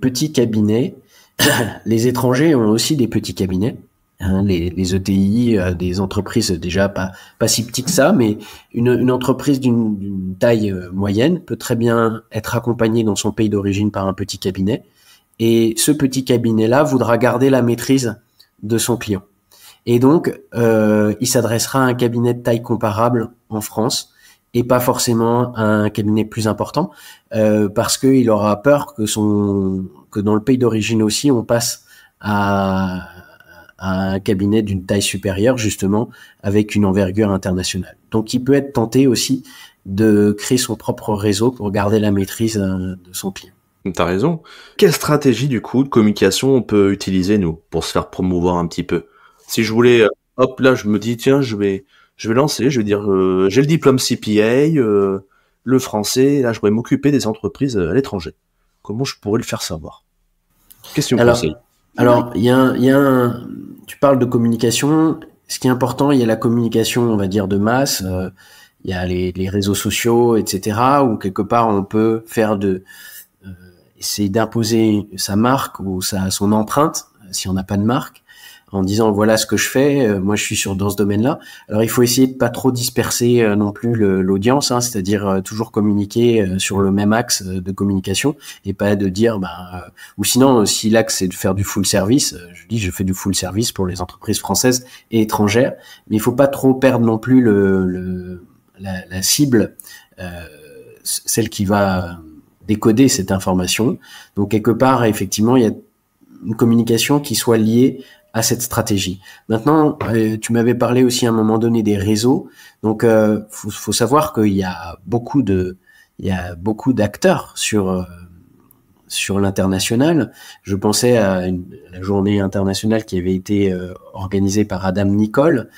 petits cabinets, les étrangers ont aussi des petits cabinets. Hein, les, ETI, e euh, des entreprises déjà pas, si petites que ça, mais une, entreprise d'une taille euh, moyenne peut très bien être accompagnée dans son pays d'origine par un petit cabinet. Et ce petit cabinet-là voudra garder la maîtrise de son client. Et donc, euh, il s'adressera à un cabinet de taille comparable en France et pas forcément un cabinet plus important euh, parce qu'il aura peur que son que dans le pays d'origine aussi on passe à, à un cabinet d'une taille supérieure justement avec une envergure internationale. Donc il peut être tenté aussi de créer son propre réseau pour garder la maîtrise euh, de son client. T'as raison. Quelle stratégie du coup de communication on peut utiliser nous pour se faire promouvoir un petit peu Si je voulais, euh, hop là, je me dis tiens, je vais je vais lancer, je vais dire, euh, j'ai le diplôme CPA, euh, le français, là, je pourrais m'occuper des entreprises euh, à l'étranger. Comment je pourrais le faire savoir Question alors, conseil. Alors, il y a, y a tu parles de communication. Ce qui est important, il y a la communication, on va dire, de masse. Il y a les, les, réseaux sociaux, etc., où quelque part, on peut faire de... essayer d'imposer sa marque ou sa, son empreinte, si on n'a pas de marque en disant voilà ce que je fais, euh, moi je suis sur dans ce domaine-là. Alors il faut essayer de pas trop disperser euh, non plus l'audience, hein, c'est-à-dire euh, toujours communiquer sur le même axe de communication et pas de dire bah, ou sinon si l'axe c'est de faire du full service, je dis je fais du full service pour les entreprises françaises et étrangères, mais il faut pas trop perdre non plus le, la, cible, celle qui va décoder cette information. Donc quelque part effectivement il y a une communication qui soit liée à cette stratégie. Maintenant, euh, tu m'avais parlé aussi à un moment donné des réseaux. Donc, il euh, faut, savoir qu'il y a beaucoup de, il y beaucoup d'acteurs sur euh, sur l'international. Je pensais à, une, la journée internationale qui avait été organisée par Adam Nicole.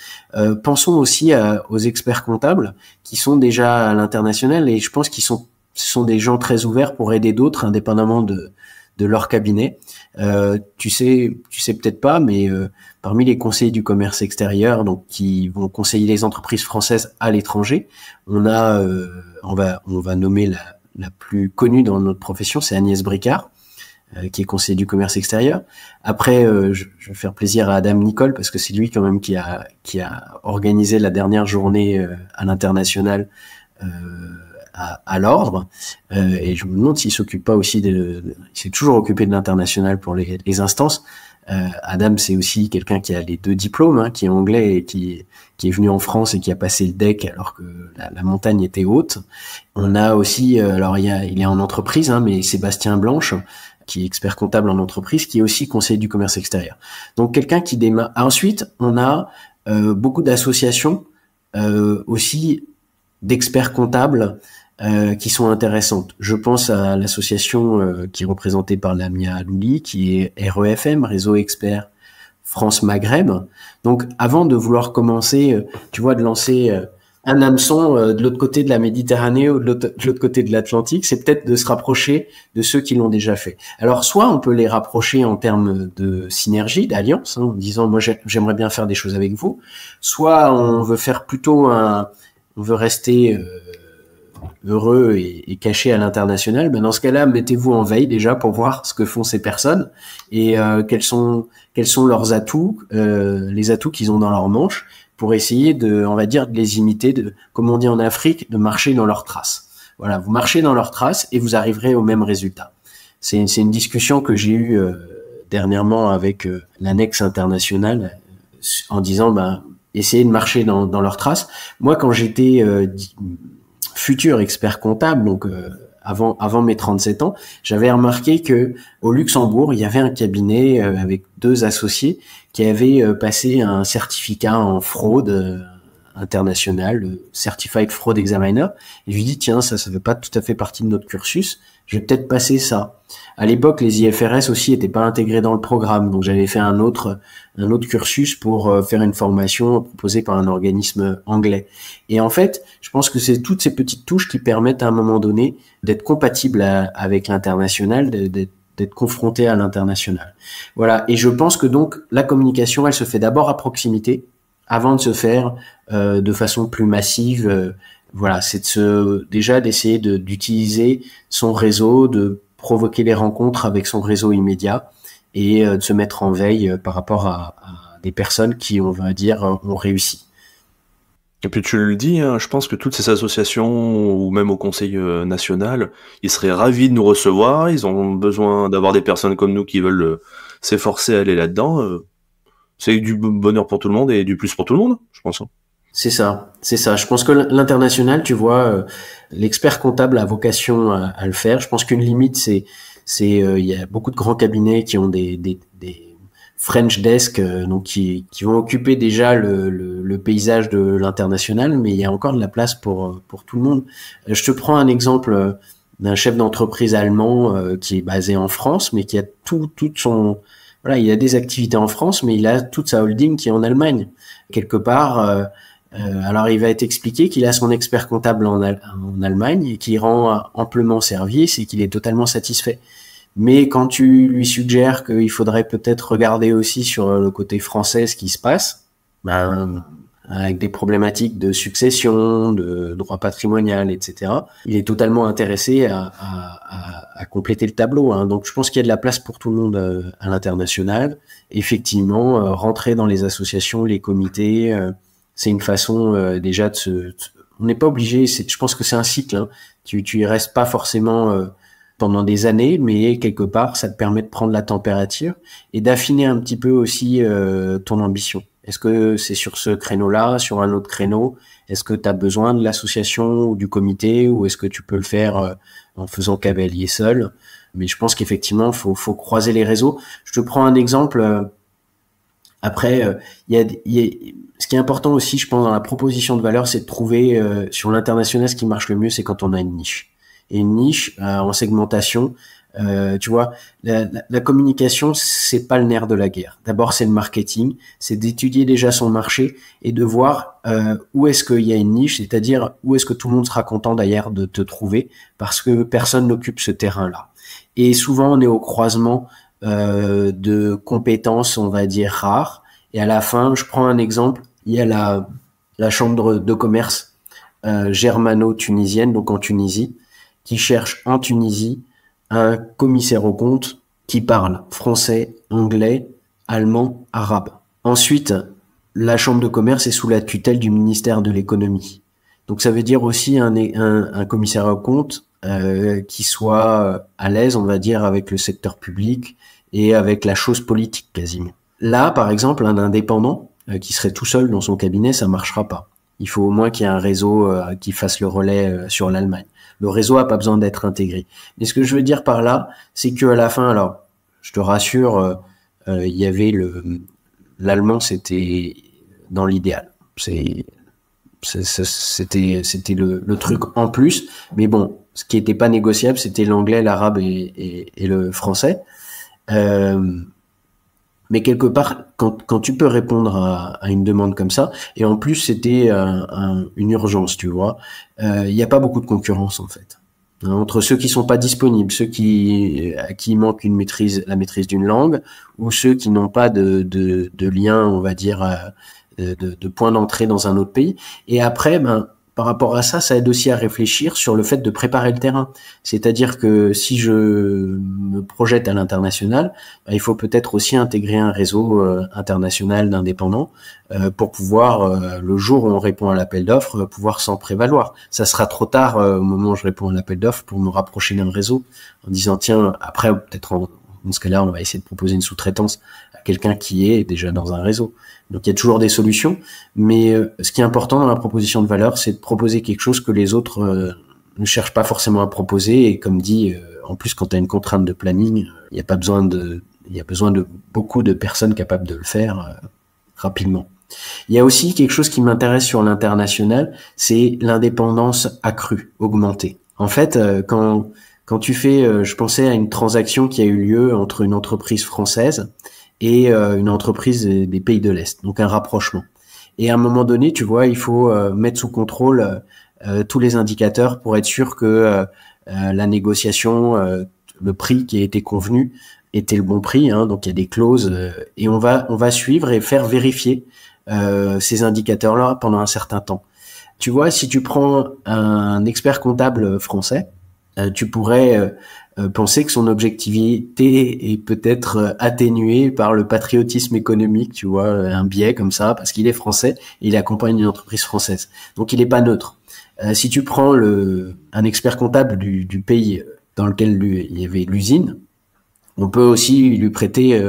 pensons aussi aux experts comptables qui sont déjà à l'international et je pense qu'ils sont sont des gens très ouverts pour aider d'autres indépendamment de de leur cabinet. Euh, tu sais, tu sais peut-être pas, mais euh, parmi les conseillers du commerce extérieur, donc qui vont conseiller les entreprises françaises à l'étranger, on a, euh, on va, on va nommer la, la plus connue dans notre profession, c'est Agnès Bricard, qui est conseiller du commerce extérieur. Après, je, je, vais faire plaisir à Adam Nicole parce que c'est lui quand même qui a, qui a organisé la dernière journée à l'international. Euh, à, l'ordre. Euh, et je me demande s'il s'occupe pas aussi de, il s'est toujours occupé de l'international pour les, les instances. Euh, Adam, c'est aussi quelqu'un qui a les deux diplômes, hein, qui est anglais et qui, qui est venu en France et qui a passé le deck alors que la, montagne était haute. On a aussi, euh, alors il, est en entreprise, hein, mais Sébastien Blanche, qui est expert comptable en entreprise, qui est aussi conseiller du commerce extérieur. Donc quelqu'un qui démarre. Ah, ensuite, on a beaucoup d'associations aussi d'experts comptables euh, qui sont intéressantes. Je pense à l'association euh, qui est représentée par Lamia Louli, qui est REFM, Réseau Expert France Maghreb. Donc avant de vouloir commencer, euh, tu vois, de lancer un hameçon de l'autre côté de la Méditerranée ou de l'autre côté de l'Atlantique, c'est peut-être de se rapprocher de ceux qui l'ont déjà fait. Alors soit on peut les rapprocher en termes de synergie, d'alliance, hein, en disant moi j'aimerais bien faire des choses avec vous, soit on veut faire plutôt un, on veut rester heureux et, caché à l'international, ben dans ce cas-là, mettez-vous en veille déjà pour voir ce que font ces personnes et euh, quels sont quels sont leurs atouts, euh, les atouts qu'ils ont dans leur manche, pour essayer de, on va dire, de les imiter, de, comme on dit en Afrique, de marcher dans leurs traces. Voilà, vous marchez dans leurs traces et vous arriverez au même résultat. C'est une discussion que j'ai eue euh, dernièrement avec l'annexe internationale en disant, ben, essayez de marcher dans, dans leurs traces. Moi, quand j'étais futur expert comptable, donc euh, avant, avant mes 37 ans, j'avais remarqué que au Luxembourg, il y avait un cabinet euh, avec deux associés qui avaient euh, passé un certificat en fraude internationale, Certified Fraud Examiner. Et je lui dit « tiens, ça, ne fait pas tout à fait partie de notre cursus je vais peut-être passer ça. À l'époque, les IFRS aussi n'étaient pas intégrés dans le programme, donc j'avais fait un autre, un autre cursus pour euh, faire une formation proposée par un organisme anglais. Et en fait, je pense que c'est toutes ces petites touches qui permettent à un moment donné d'être compatible euh, avec l'international, d'être confronté à l'international. Voilà. Et je pense que donc la communication, elle se fait d'abord à proximité, avant de se faire euh, de façon plus massive voilà, c'est de déjà d'essayer d'utiliser son réseau, de provoquer les rencontres avec son réseau immédiat et euh, de se mettre en veille euh, par rapport à, des personnes qui, on va dire, euh, ont réussi. Et puis tu le dis, hein, je pense que toutes ces associations ou même au Conseil national, ils seraient ravis de nous recevoir. Ils ont besoin d'avoir des personnes comme nous qui veulent s'efforcer à aller là-dedans. c'est du bonheur pour tout le monde et du plus pour tout le monde, je pense. Hein. C'est ça, c'est ça. Je pense que l'international, tu vois, euh, l'expert comptable a vocation à, le faire. Je pense qu'une limite, c'est, c'est, euh, il y a beaucoup de grands cabinets qui ont des, des, French desks euh, donc qui, qui, vont occuper déjà le, le, le paysage de l'international, mais il y a encore de la place pour pour tout le monde. Je te prends un exemple d'un chef d'entreprise allemand qui est basé en France, mais qui a tout, toute son, voilà, il a des activités en France, mais il a toute sa holding qui est en Allemagne. Quelque part euh, alors il va être expliqué qu'il a son expert comptable en, Allemagne et qu'il rend euh, amplement service et qu'il est totalement satisfait. Mais quand tu lui suggères qu'il faudrait peut-être regarder aussi sur euh, le côté français ce qui se passe, ben, avec des problématiques de succession, de droit patrimonial, etc. Il est totalement intéressé à, compléter le tableau. Hein. Donc je pense qu'il y a de la place pour tout le monde à, l'international. Effectivement, rentrer dans les associations, les comités, c'est une façon euh, déjà de se. on n'est pas obligé. je pense que c'est un cycle. Hein. Tu, tu y restes pas forcément euh, pendant des années, mais quelque part, ça te permet de prendre la température et d'affiner un petit peu aussi euh, ton ambition. Est-ce que c'est sur ce créneau-là, sur un autre créneau Est-ce que tu as besoin de l'association ou du comité ou est-ce que tu peux le faire en faisant cavalier seul Mais je pense qu'effectivement, faut, faut croiser les réseaux. Je te prends un exemple. Après, il y y a ce qui est important aussi, je pense, dans la proposition de valeur, c'est de trouver euh, sur l'international ce qui marche le mieux, c'est quand on a une niche. Et une niche euh, en segmentation, euh, tu vois, la, la, la communication, c'est pas le nerf de la guerre. D'abord, c'est le marketing, c'est d'étudier déjà son marché et de voir où est-ce qu'il y a une niche, c'est-à-dire où est-ce que tout le monde sera content d'ailleurs de te trouver, parce que personne n'occupe ce terrain-là. Et souvent, on est au croisement de compétences, on va dire, rares, et à la fin, je prends un exemple, il y a la, chambre de commerce euh, germano-tunisienne, donc en Tunisie, qui cherche en Tunisie un commissaire au compte qui parle français, anglais, allemand, arabe. Ensuite, la chambre de commerce est sous la tutelle du ministère de l'économie. Donc ça veut dire aussi un, commissaire au compte euh, qui soit à l'aise, on va dire, avec le secteur public et avec la chose politique quasiment. Là, par exemple, un indépendant euh, qui serait tout seul dans son cabinet, ça marchera pas. Il faut au moins qu'il y ait un réseau euh, qui fasse le relais euh, sur l'Allemagne. Le réseau a pas besoin d'être intégré. Mais ce que je veux dire par là, c'est que à la fin, alors, je te rassure, il y avait l'allemand, c'était dans l'idéal. c'était le, truc en plus. Mais bon, ce qui n'était pas négociable, c'était l'anglais, l'arabe et, et, le français. Euh, mais quelque part, quand, tu peux répondre à, une demande comme ça, et en plus c'était euh, une urgence, tu vois, euh, il n'y a pas beaucoup de concurrence en fait. Hein, entre ceux qui sont pas disponibles, ceux qui à qui manque une maîtrise, la maîtrise d'une langue, ou ceux qui n'ont pas de, lien, on va dire, euh, de, de point d'entrée dans un autre pays. Et après, ben par rapport à ça, ça aide aussi à réfléchir sur le fait de préparer le terrain. C'est-à-dire que si je me projette à l'international, bah, il faut peut-être aussi intégrer un réseau euh, international d'indépendants euh, pour pouvoir, euh, le jour où on répond à l'appel d'offres, pouvoir s'en prévaloir. Ça sera trop tard au moment où je réponds à l'appel d'offres pour me rapprocher d'un réseau en disant, tiens, après, peut-être en, dans ce cas-là, on va essayer de proposer une sous-traitance à quelqu'un qui est déjà dans un réseau. Donc il y a toujours des solutions, mais euh, ce qui est important dans la proposition de valeur, c'est de proposer quelque chose que les autres euh, ne cherchent pas forcément à proposer. Et comme dit, euh, en plus quand tu as une contrainte de planning, il n'y a pas besoin de, il y a besoin de beaucoup de personnes capables de le faire rapidement. Il y a aussi quelque chose qui m'intéresse sur l'international, c'est l'indépendance accrue, augmentée. En fait, quand quand tu fais, euh, je pensais à une transaction qui a eu lieu entre une entreprise française et euh, une entreprise des pays de l'Est, donc un rapprochement. Et à un moment donné, tu vois, il faut euh, mettre sous contrôle tous les indicateurs pour être sûr que la négociation, le prix qui a été convenu était le bon prix. Hein. donc il y a des clauses et on va on va suivre et faire vérifier ces indicateurs-là pendant un certain temps. Tu vois, si tu prends un expert comptable français, euh, tu pourrais euh, euh, penser que son objectivité est peut-être atténuée par le patriotisme économique, tu vois, un biais comme ça, parce qu'il est français et il accompagne une entreprise française. Donc il n'est pas neutre. si tu prends un expert comptable du, pays dans lequel il y avait l'usine, on peut aussi lui prêter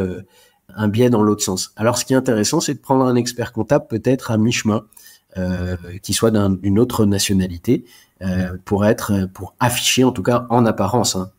un biais dans l'autre sens. Alors ce qui est intéressant, c'est de prendre un expert comptable peut-être à mi-chemin euh, qui soit d'une autre nationalité euh, pour être euh, pour afficher en tout cas en apparence. Hein.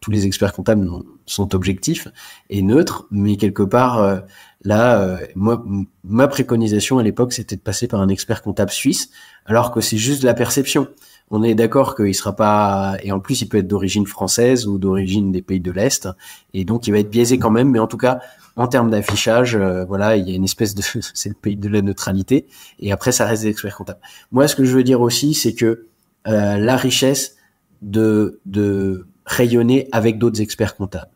tous les experts comptables sont objectifs et neutres, mais quelque part, là, ma préconisation à l'époque, c'était de passer par un expert comptable suisse, alors que c'est juste de la perception on est d'accord qu'il sera pas et en plus il peut être d'origine française ou d'origine des pays de l'est et donc il va être biaisé quand même mais en tout cas en termes d'affichage euh, voilà il y a une espèce de c'est le pays de la neutralité et après ça reste des experts comptables moi ce que je veux dire aussi c'est que euh, la richesse de de rayonner avec d'autres experts comptables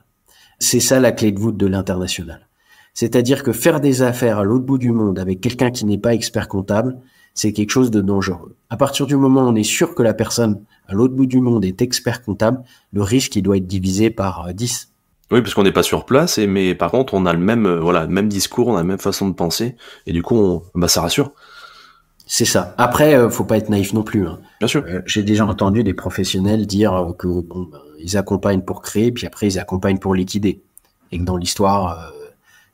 c'est ça la clé de voûte de l'international c'est-à-dire que faire des affaires à l'autre bout du monde avec quelqu'un qui n'est pas expert comptable c'est quelque chose de dangereux. À partir du moment où on est sûr que la personne à l'autre bout du monde est expert comptable, le risque il doit être divisé par 10. Euh, oui, parce qu'on n'est pas sur place, mais par contre, on a le même, euh, voilà, même discours, on a la même façon de penser, et du coup, on, bah, ça rassure. C'est ça. Après, euh, faut pas être naïf non plus. Hein. Bien sûr. J'ai déjà entendu des professionnels dire qu'ils que ils accompagnent pour créer, puis après ils accompagnent pour liquider, et que dans l'histoire,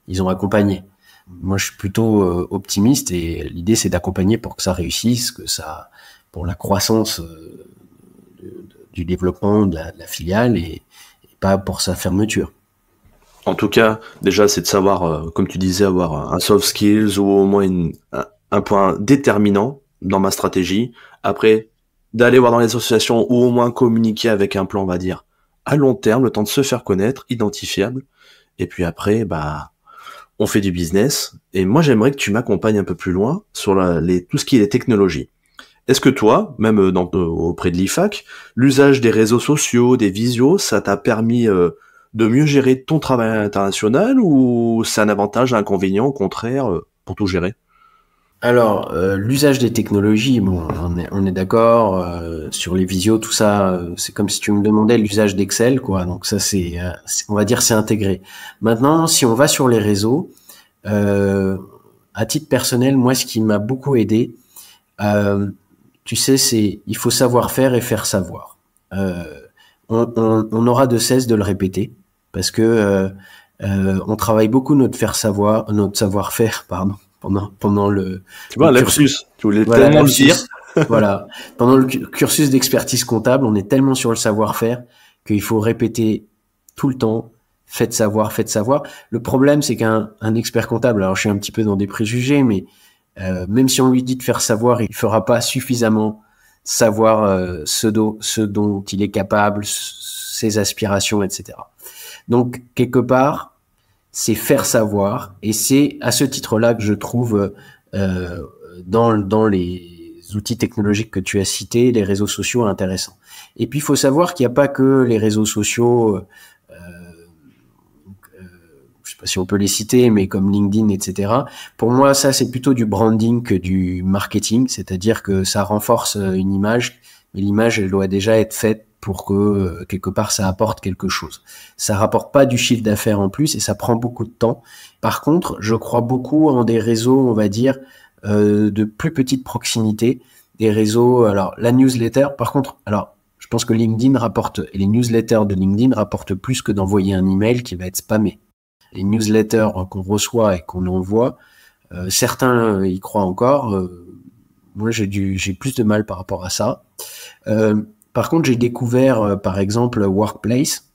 ils ont accompagné moi, je suis plutôt euh, optimiste et l'idée, c'est d'accompagner pour que ça réussisse, que ça, pour la croissance euh, du développement de la, filiale et, pas pour sa fermeture. En tout cas, déjà, c'est de savoir, euh, comme tu disais, avoir un soft skills ou au moins un, un point déterminant dans ma stratégie. Après, d'aller voir dans les associations ou au moins communiquer avec un plan, on va dire, à long terme, le temps de se faire connaître, identifiable. Et puis après, bah, on fait du business, et moi j'aimerais que tu m'accompagnes un peu plus loin sur la, tout ce qui est les technologies. Est-ce que toi, même euh, dans, euh, auprès de l'IFAC, l'usage des réseaux sociaux, des visios, ça t'a permis euh, de mieux gérer ton travail international ou c'est un avantage, un inconvénient au contraire pour tout gérer alors, euh, l'usage des technologies, bon, on est, d'accord euh, sur les visios, tout ça. Euh, c'est comme si tu me demandais l'usage d'Excel, quoi. Donc ça, c'est, on va dire, c'est intégré. Maintenant, si on va sur les réseaux, à titre personnel, moi, ce qui m'a beaucoup aidé, tu sais, c'est il faut savoir faire et faire savoir. On, on, on, aura de cesse de le répéter parce que on travaille beaucoup notre faire savoir, notre savoir faire, pardon pendant, pendant le. cursus. voilà, Pendant le cursus d'expertise comptable, on est tellement sur le savoir-faire qu'il faut répéter tout le temps. Faites savoir, faites savoir. Le problème, c'est qu'un expert comptable, alors je suis un petit peu dans des préjugés, mais euh, même si on lui dit de faire savoir, il fera pas suffisamment savoir euh, ce, ce dont il est capable, ses aspirations, etc. Donc, quelque part, c'est faire savoir. Et c'est à ce titre-là que je trouve euh, dans, dans les outils technologiques que tu as cités, les réseaux sociaux intéressants. Et puis, il faut savoir qu'il n'y a pas que les réseaux sociaux, euh, euh, je ne sais pas si on peut les citer, mais comme LinkedIn, etc. Pour moi, ça, c'est plutôt du branding que du marketing, c'est-à-dire que ça renforce une image, mais l'image, elle doit déjà être faite pour que euh, quelque part ça apporte quelque chose. Ça rapporte pas du chiffre d'affaires en plus et ça prend beaucoup de temps. Par contre, je crois beaucoup en des réseaux, on va dire, euh, de plus petite proximité, des réseaux. Alors la newsletter, par contre, alors je pense que LinkedIn rapporte et les newsletters de LinkedIn rapportent plus que d'envoyer un email qui va être spammé. Les newsletters euh, qu'on reçoit et qu'on envoie, certains y croient encore. moi, j'ai du, j'ai plus de mal par rapport à ça. Euh, par contre, j'ai découvert, euh, par exemple, Workplace,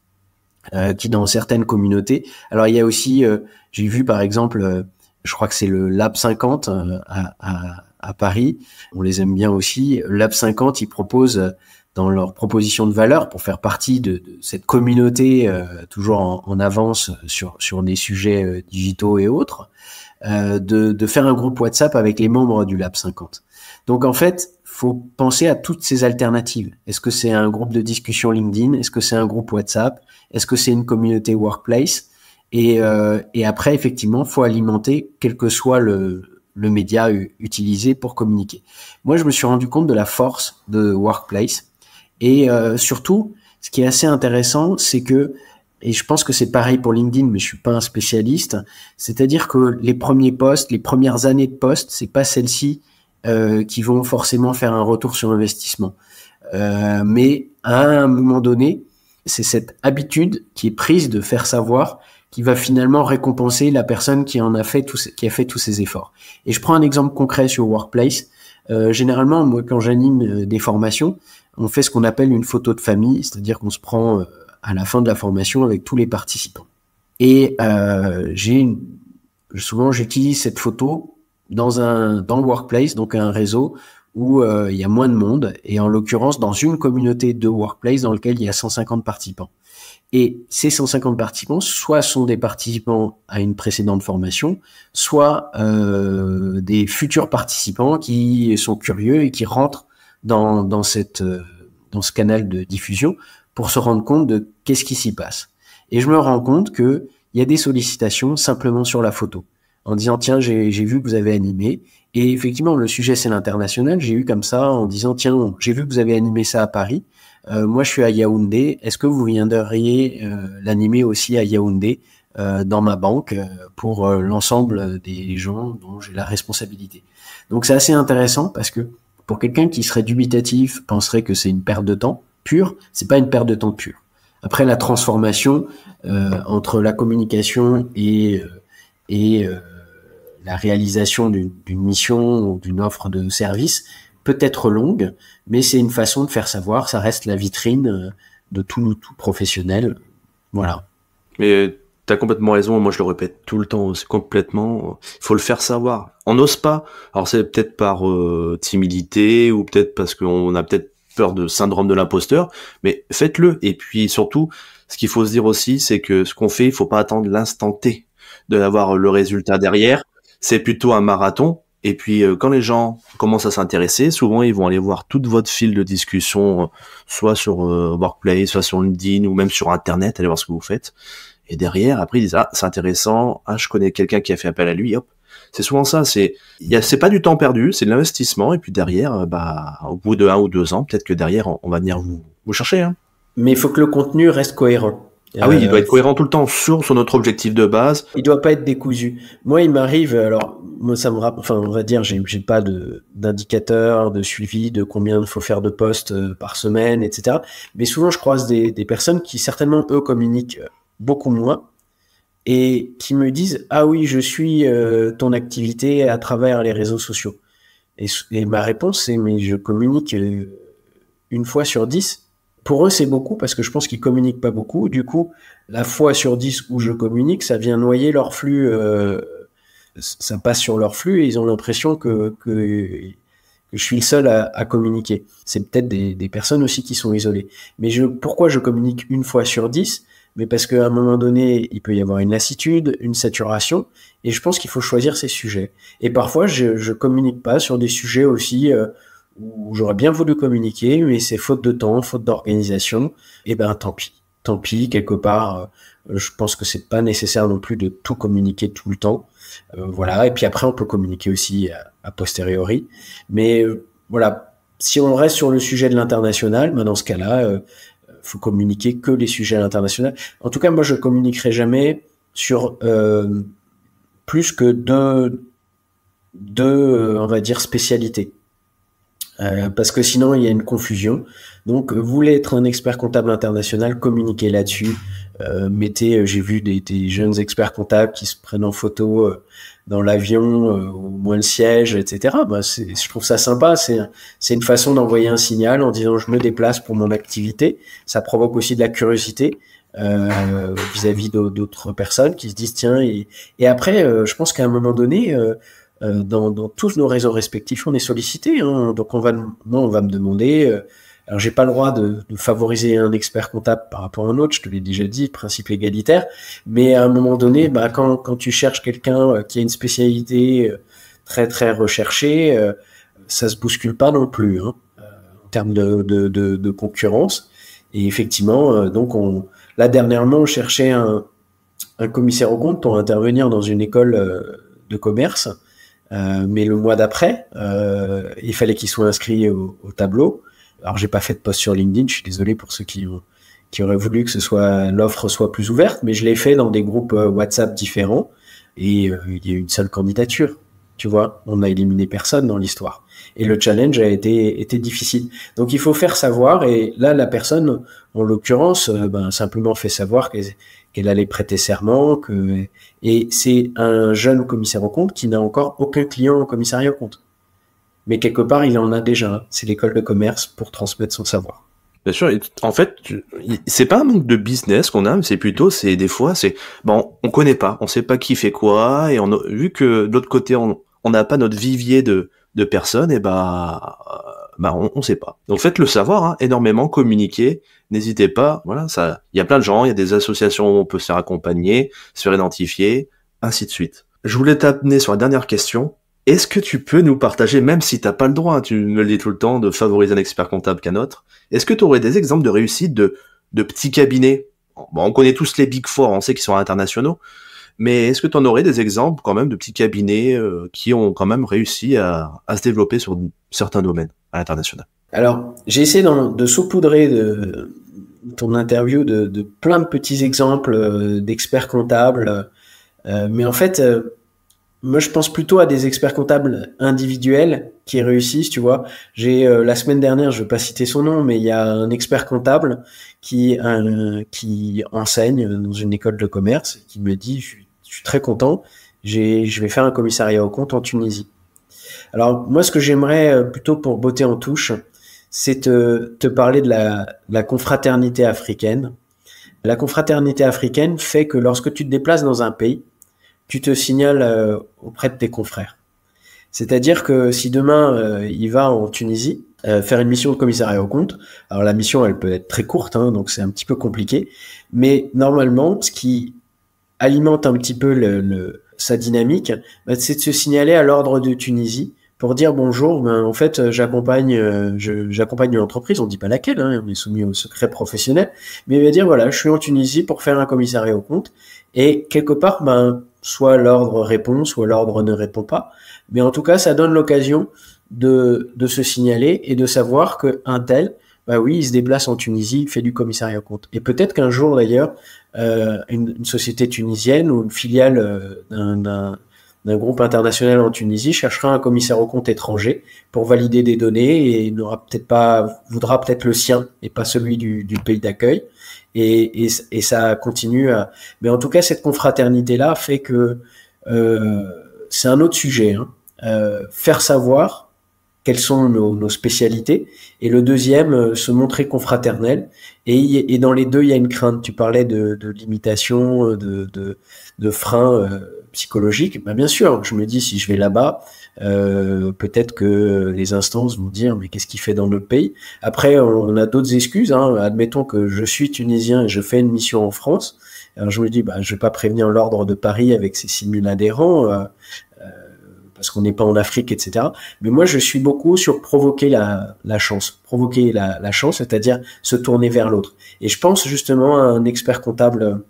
euh, qui dans certaines communautés. Alors, il y a aussi, euh, j'ai vu par exemple, je crois que c'est le Lab 50 à, Paris. On les aime bien aussi. Lab 50, ils proposent dans leur proposition de valeur pour faire partie de, cette communauté toujours en, avance sur sur des sujets digitaux et autres. De, de, faire un groupe WhatsApp avec les membres du Lab 50. Donc en fait, penser à toutes ces alternatives. Est-ce que c'est un groupe de discussion LinkedIn Est-ce que c'est un groupe WhatsApp Est-ce que c'est une communauté workplace et, euh, après, effectivement, faut alimenter quel que soit le, média utilisé pour communiquer. Moi, je me suis rendu compte de la force de Workplace. Et euh, surtout, ce qui est assez intéressant, c'est que, et je pense que c'est pareil pour LinkedIn, mais je suis pas un spécialiste, c'est-à-dire que les premiers postes les premières années de posts, c'est pas celle-ci euh, qui vont forcément faire un retour sur investissement. Euh, mais à un moment donné, c'est cette habitude qui est prise de faire savoir qui va finalement récompenser la personne qui en a fait tous, qui a fait tous ses efforts. Et je prends un exemple concret sur Workplace. Euh, généralement, moi, quand j'anime euh, des formations, on fait ce qu'on appelle une photo de famille, c'est-à-dire qu'on se prend euh, à la fin de la formation avec tous les participants. Et euh, j'ai souvent j'utilise cette photo dans un dans le workplace, donc un réseau où euh, il y a moins de monde, et en l'occurrence dans une communauté de workplace dans laquelle il y a 150 participants. Et ces 150 participants, soit sont des participants à une précédente formation, soit euh, des futurs participants qui sont curieux et qui rentrent dans, dans, cette, euh, dans ce canal de diffusion pour se rendre compte de qu'est-ce qui s'y passe. Et je me rends compte qu'il y a des sollicitations simplement sur la photo en disant tiens j'ai vu que vous avez animé et effectivement le sujet c'est l'international j'ai eu comme ça en disant tiens j'ai vu que vous avez animé ça à Paris euh, moi je suis à Yaoundé est-ce que vous viendriez euh, l'animer aussi à Yaoundé euh, dans ma banque pour l'ensemble des gens dont j'ai la responsabilité donc c'est assez intéressant parce que pour quelqu'un qui serait dubitatif penserait que c'est une perte de temps pure c'est pas une perte de temps pure après la transformation entre la communication et la réalisation d'une mission ou d'une offre de service peut être longue, mais c'est une façon de faire savoir, ça reste la vitrine euh, de tout le tout professionnel. Voilà. Mais euh, as complètement raison, moi je le répète tout le temps, c'est complètement, Il faut le faire savoir. On n'ose pas. Alors c'est peut-être par euh, timidité ou peut-être parce qu'on a peut-être peur de syndrome de l'imposteur, mais faites-le. Et puis surtout, ce qu'il faut se dire aussi, c'est que ce qu'on fait, il faut pas attendre l'instant T de l'avoir le résultat derrière c'est plutôt un marathon. Et puis euh, quand les gens commencent à s'intéresser, souvent ils vont aller voir toute votre fil de discussion, euh, soit sur euh, Workplace, soit sur LinkedIn ou même sur Internet, aller voir ce que vous faites. Et derrière, après ils disent ah c'est intéressant, ah je connais quelqu'un qui a fait appel à lui, hop. C'est souvent ça, c'est c'est pas du temps perdu, c'est de l'investissement. Et puis derrière, euh, bah au bout de un ou deux ans, peut-être que derrière on, va venir vous vous chercher. Hein. Mais il faut que le contenu reste cohérent. Ah oui, il doit euh, être cohérent tout le temps sur son autre objectif de base. Il doit pas être décousu. Moi, il m'arrive, alors, moi, ça me rappelle, enfin, on va dire, j'ai, j'ai pas de, d'indicateur, de suivi, de combien il faut faire de postes euh, par semaine, etc. Mais souvent, je croise des, personnes qui, certainement, eux, communiquent euh, beaucoup moins et qui me disent, ah oui, je suis ton activité à travers les réseaux sociaux. Et, et ma réponse, c'est, mais je communique une fois sur dix pour eux, c'est beaucoup parce que je pense qu'ils communiquent pas beaucoup. Du coup, la fois sur dix où je communique, ça vient noyer leur flux. Euh, ça passe sur leur flux et ils ont l'impression que, que, je suis le seul à, communiquer. C'est peut-être des, des, personnes aussi qui sont isolées. Mais je, pourquoi je communique une fois sur dix Mais parce qu'à un moment donné, il peut y avoir une lassitude, une saturation, et je pense qu'il faut choisir ses sujets. Et parfois, je, je communique pas sur des sujets aussi. Euh, où j'aurais bien voulu communiquer, mais c'est faute de temps, faute d'organisation. Et eh ben tant pis, tant pis. Quelque part, euh, je pense que c'est pas nécessaire non plus de tout communiquer tout le temps. Euh, voilà. Et puis après, on peut communiquer aussi euh, a, posteriori. Mais voilà, si on reste sur le sujet de l'international, ben dans ce cas-là, euh, faut communiquer que les sujets à l'international. En tout cas, moi, je communiquerai jamais sur plus que deux, deux, on va dire, spécialités. Euh, parce que sinon, il y a une confusion. Donc, euh, vous voulez être un expert comptable international, communiquez là-dessus. Euh, mettez, j'ai vu des, des, jeunes experts comptables qui se prennent en photo dans l'avion, au moins le siège, etc. Bah, je trouve ça sympa. C'est une façon d'envoyer un signal en disant je me déplace pour mon activité. Ça provoque aussi de la curiosité vis-à-vis d'autres personnes qui se disent tiens. Et, et après, je pense qu'à un moment donné euh, dans, tous nos réseaux respectifs, on est sollicité. Hein. donc on va, moi, on va me demander. Euh, alors j'ai pas le droit de, favoriser un expert comptable par rapport à un autre. Je te l'ai déjà dit, principe égalitaire. Mais à un moment donné, bah, quand, tu cherches quelqu'un euh, qui a une spécialité très très recherchée, ça se bouscule pas non plus hein, en termes de, concurrence. Et effectivement, donc on, là dernièrement, on cherchait un, un commissaire au compte pour intervenir dans une école de commerce. Euh, mais le mois d'après, euh, il fallait qu'ils soit inscrits au, tableau. Alors j'ai pas fait de post sur LinkedIn, je suis désolé pour ceux qui, qui auraient voulu que ce soit l'offre soit plus ouverte, mais je l'ai fait dans des groupes euh, WhatsApp différents et il y a une seule candidature. Tu vois, on n'a éliminé personne dans l'histoire. Et le challenge a été, difficile. Donc il faut faire savoir, et là, la personne, en l'occurrence, euh, ben, simplement fait savoir qu'elle allait prêter serment, et c'est un jeune commissaire au compte qui n'a encore aucun client au commissariat au compte. Mais quelque part, il en a déjà. C'est l'école de commerce pour transmettre son savoir. Bien sûr, en fait, c'est pas un manque de business qu'on a, mais c'est plutôt, c'est des fois, c'est, bon, on connaît pas, on sait pas qui fait quoi, et on a, vu que de l'autre côté, on n'a pas notre vivier de, de personnes, et bah, euh, bah on, sait pas. Donc faites le savoir, hein, énormément, communiquer, n'hésitez pas, voilà, ça, il y a plein de gens, il y a des associations où on peut se faire accompagner, se faire identifier, ainsi de suite. Je voulais t'amener sur la dernière question, est-ce que tu peux nous partager, même si tu n'as pas le droit, hein, tu me le dis tout le temps, de favoriser un expert comptable qu'un autre, est-ce que tu aurais des exemples de réussite de, de petits cabinets On connaît tous les Big Four, on sait qu'ils sont internationaux, mais est-ce que tu en aurais des exemples quand même de petits cabinets euh, qui ont quand même réussi à, se développer sur certains domaines à l'international Alors, j'ai essayé de saupoudrer de, ton interview de, plein de petits exemples euh, d'experts comptables, euh, mais en fait... Moi, je pense plutôt à des experts comptables individuels qui réussissent, tu vois. J'ai euh, la semaine dernière, je ne vais pas citer son nom, mais il y a un expert comptable qui, un, qui enseigne dans une école de commerce qui me dit je, suis très content, j'ai je vais faire un commissariat aux comptes en Tunisie. Alors moi, ce que j'aimerais euh, plutôt pour botter en touche, c'est te, te, parler de la confraternité africaine. La confraternité africaine fait que lorsque tu te déplaces dans un pays, tu te signales euh, auprès de tes confrères. C'est-à-dire que si demain euh, il va en Tunisie euh, faire une mission de commissariat au compte, alors la mission elle peut être très courte, hein, donc c'est un petit peu compliqué, mais normalement ce qui alimente un petit peu le, sa dynamique, bah, c'est de se signaler à l'ordre de Tunisie pour dire bonjour. Ben, en fait, j'accompagne, j'accompagne une entreprise. On ne dit pas laquelle, hein, on est soumis au secret professionnel, mais il va dire voilà, je suis en Tunisie pour faire un commissariat au compte. Et quelque part, ben soit l'ordre répond, soit l'ordre ne répond pas. Mais en tout cas, ça donne l'occasion de, de, se signaler et de savoir qu'un tel, bah oui, il se déplace en Tunisie, il fait du commissariat compte. Et peut-être qu'un jour, d'ailleurs, euh, une, société tunisienne ou une filiale euh, d'un d'un groupe international en Tunisie cherchera un commissaire au compte étranger pour valider des données et n'aura peut-être pas voudra peut-être le sien et pas celui du pays d'accueil et, ça continue. À... Mais en tout cas, cette confraternité-là fait que euh, c'est un autre sujet. Hein. Euh, faire savoir quelles sont nos, spécialités. Et le deuxième, euh, se montrer confraternel. Et, dans les deux, il y a une crainte. Tu parlais de, de limitation, euh, de, de, de freins euh, psychologiques. Bah, bien sûr, je me dis, si je vais là-bas, euh, peut-être que les instances vont dire mais qu'est-ce qu'il fait dans notre pays Après, on a d'autres excuses. Hein. Admettons que je suis tunisien et je fais une mission en France. Alors je me dis, bah, je vais pas prévenir l'ordre de Paris avec ses 6000 adhérents. Euh, euh, parce qu'on n'est pas en Afrique, etc. Mais moi, je suis beaucoup sur provoquer la, la chance, provoquer la, la chance, c'est-à-dire se tourner vers l'autre. Et je pense justement à un expert comptable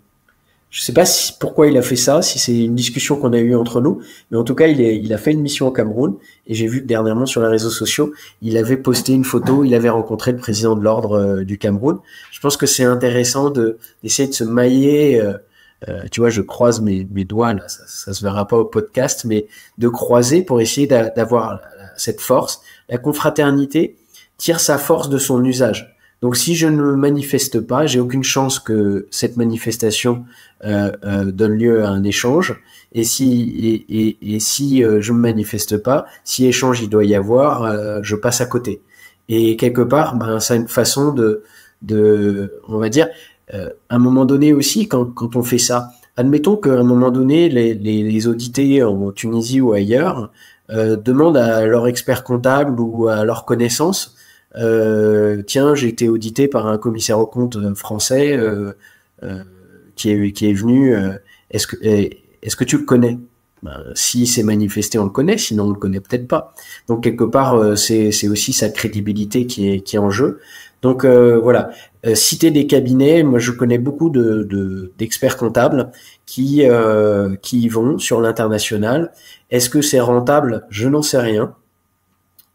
je sais pas si, pourquoi il a fait ça, si c'est une discussion qu'on a eue entre nous, mais en tout cas, il, a fait une mission au Cameroun et j'ai vu dernièrement sur les réseaux sociaux, il avait posté une photo, il avait rencontré le président de l'ordre euh, du Cameroun. Je pense que c'est intéressant de d'essayer de se mailler. Euh, euh, tu vois, je croise mes, mes doigts là, ça, ça, se verra pas au podcast, mais de croiser pour essayer d'avoir cette force. La confraternité tire sa force de son usage. Donc si je ne manifeste pas, j'ai aucune chance que cette manifestation euh, euh, donne lieu à un échange. Et si, et, si euh, je ne manifeste pas, si échange il doit y avoir, je passe à côté. Et quelque part, ben, c'est une façon de, on va dire, à un moment donné aussi, quand, on fait ça, admettons qu'à un moment donné, les, les, audités en Tunisie ou ailleurs demandent à leur expert comptable ou à leur connaissance euh, tiens, j'ai été audité par un commissaire aux comptes euh, français euh, euh, qui, est, qui est venu, euh, est-ce que, est que tu le connais ben, Si c'est manifesté, on le connaît, sinon on le connaît peut-être pas. Donc quelque part, euh, c'est aussi sa crédibilité qui est, qui est en jeu. Donc voilà, citer des cabinets, moi je connais beaucoup d'experts de, d'experts comptables qui, qui y vont sur l'international. Est-ce que c'est rentable Je n'en sais rien.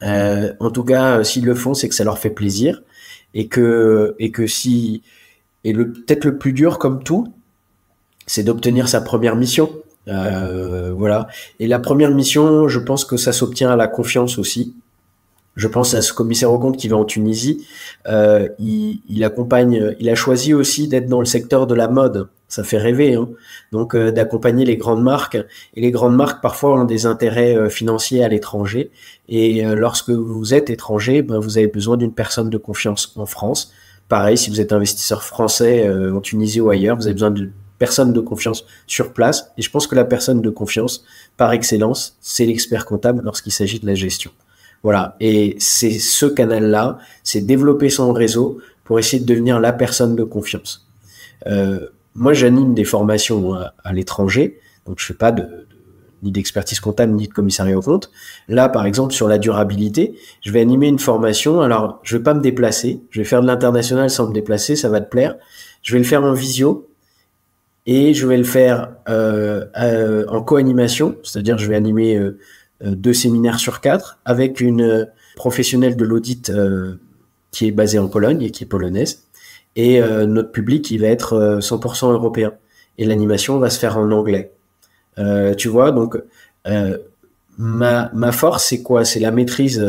Euh, en tout cas, euh, s'ils le font, c'est que ça leur fait plaisir et que et que si et le peut-être le plus dur comme tout, c'est d'obtenir sa première mission. Euh, voilà. Et la première mission, je pense que ça s'obtient à la confiance aussi. Je pense à ce commissaire au compte qui va en Tunisie. il accompagne, il a choisi aussi d'être dans le secteur de la mode ça fait rêver. Hein. Donc euh, d'accompagner les grandes marques. Et les grandes marques parfois ont des intérêts euh, financiers à l'étranger. Et euh, lorsque vous êtes étranger, ben, vous avez besoin d'une personne de confiance en France. Pareil, si vous êtes investisseur français en Tunisie ou ailleurs, vous avez besoin d'une personne de confiance sur place. Et je pense que la personne de confiance, par excellence, c'est l'expert comptable lorsqu'il s'agit de la gestion. Voilà. Et c'est ce canal-là, c'est développer son réseau pour essayer de devenir la personne de confiance. Euh, moi, j'anime des formations à, l'étranger, donc je fais pas ni d'expertise comptable ni de commissariat aux comptes. Là, par exemple, sur la durabilité, je vais animer une formation. Alors, je ne vais pas me déplacer, je vais faire de l'international sans me déplacer, ça va te plaire. Je vais le faire en visio et je vais le faire euh, euh, en co-animation, c'est-à-dire je vais animer euh, deux séminaires sur quatre avec une professionnelle de l'audit qui est basée en Pologne et qui est polonaise et euh, notre public il va être 100% euh, européen et l'animation va se faire en anglais. Euh, tu vois, donc euh, ma, ma, force c'est quoi C'est la maîtrise,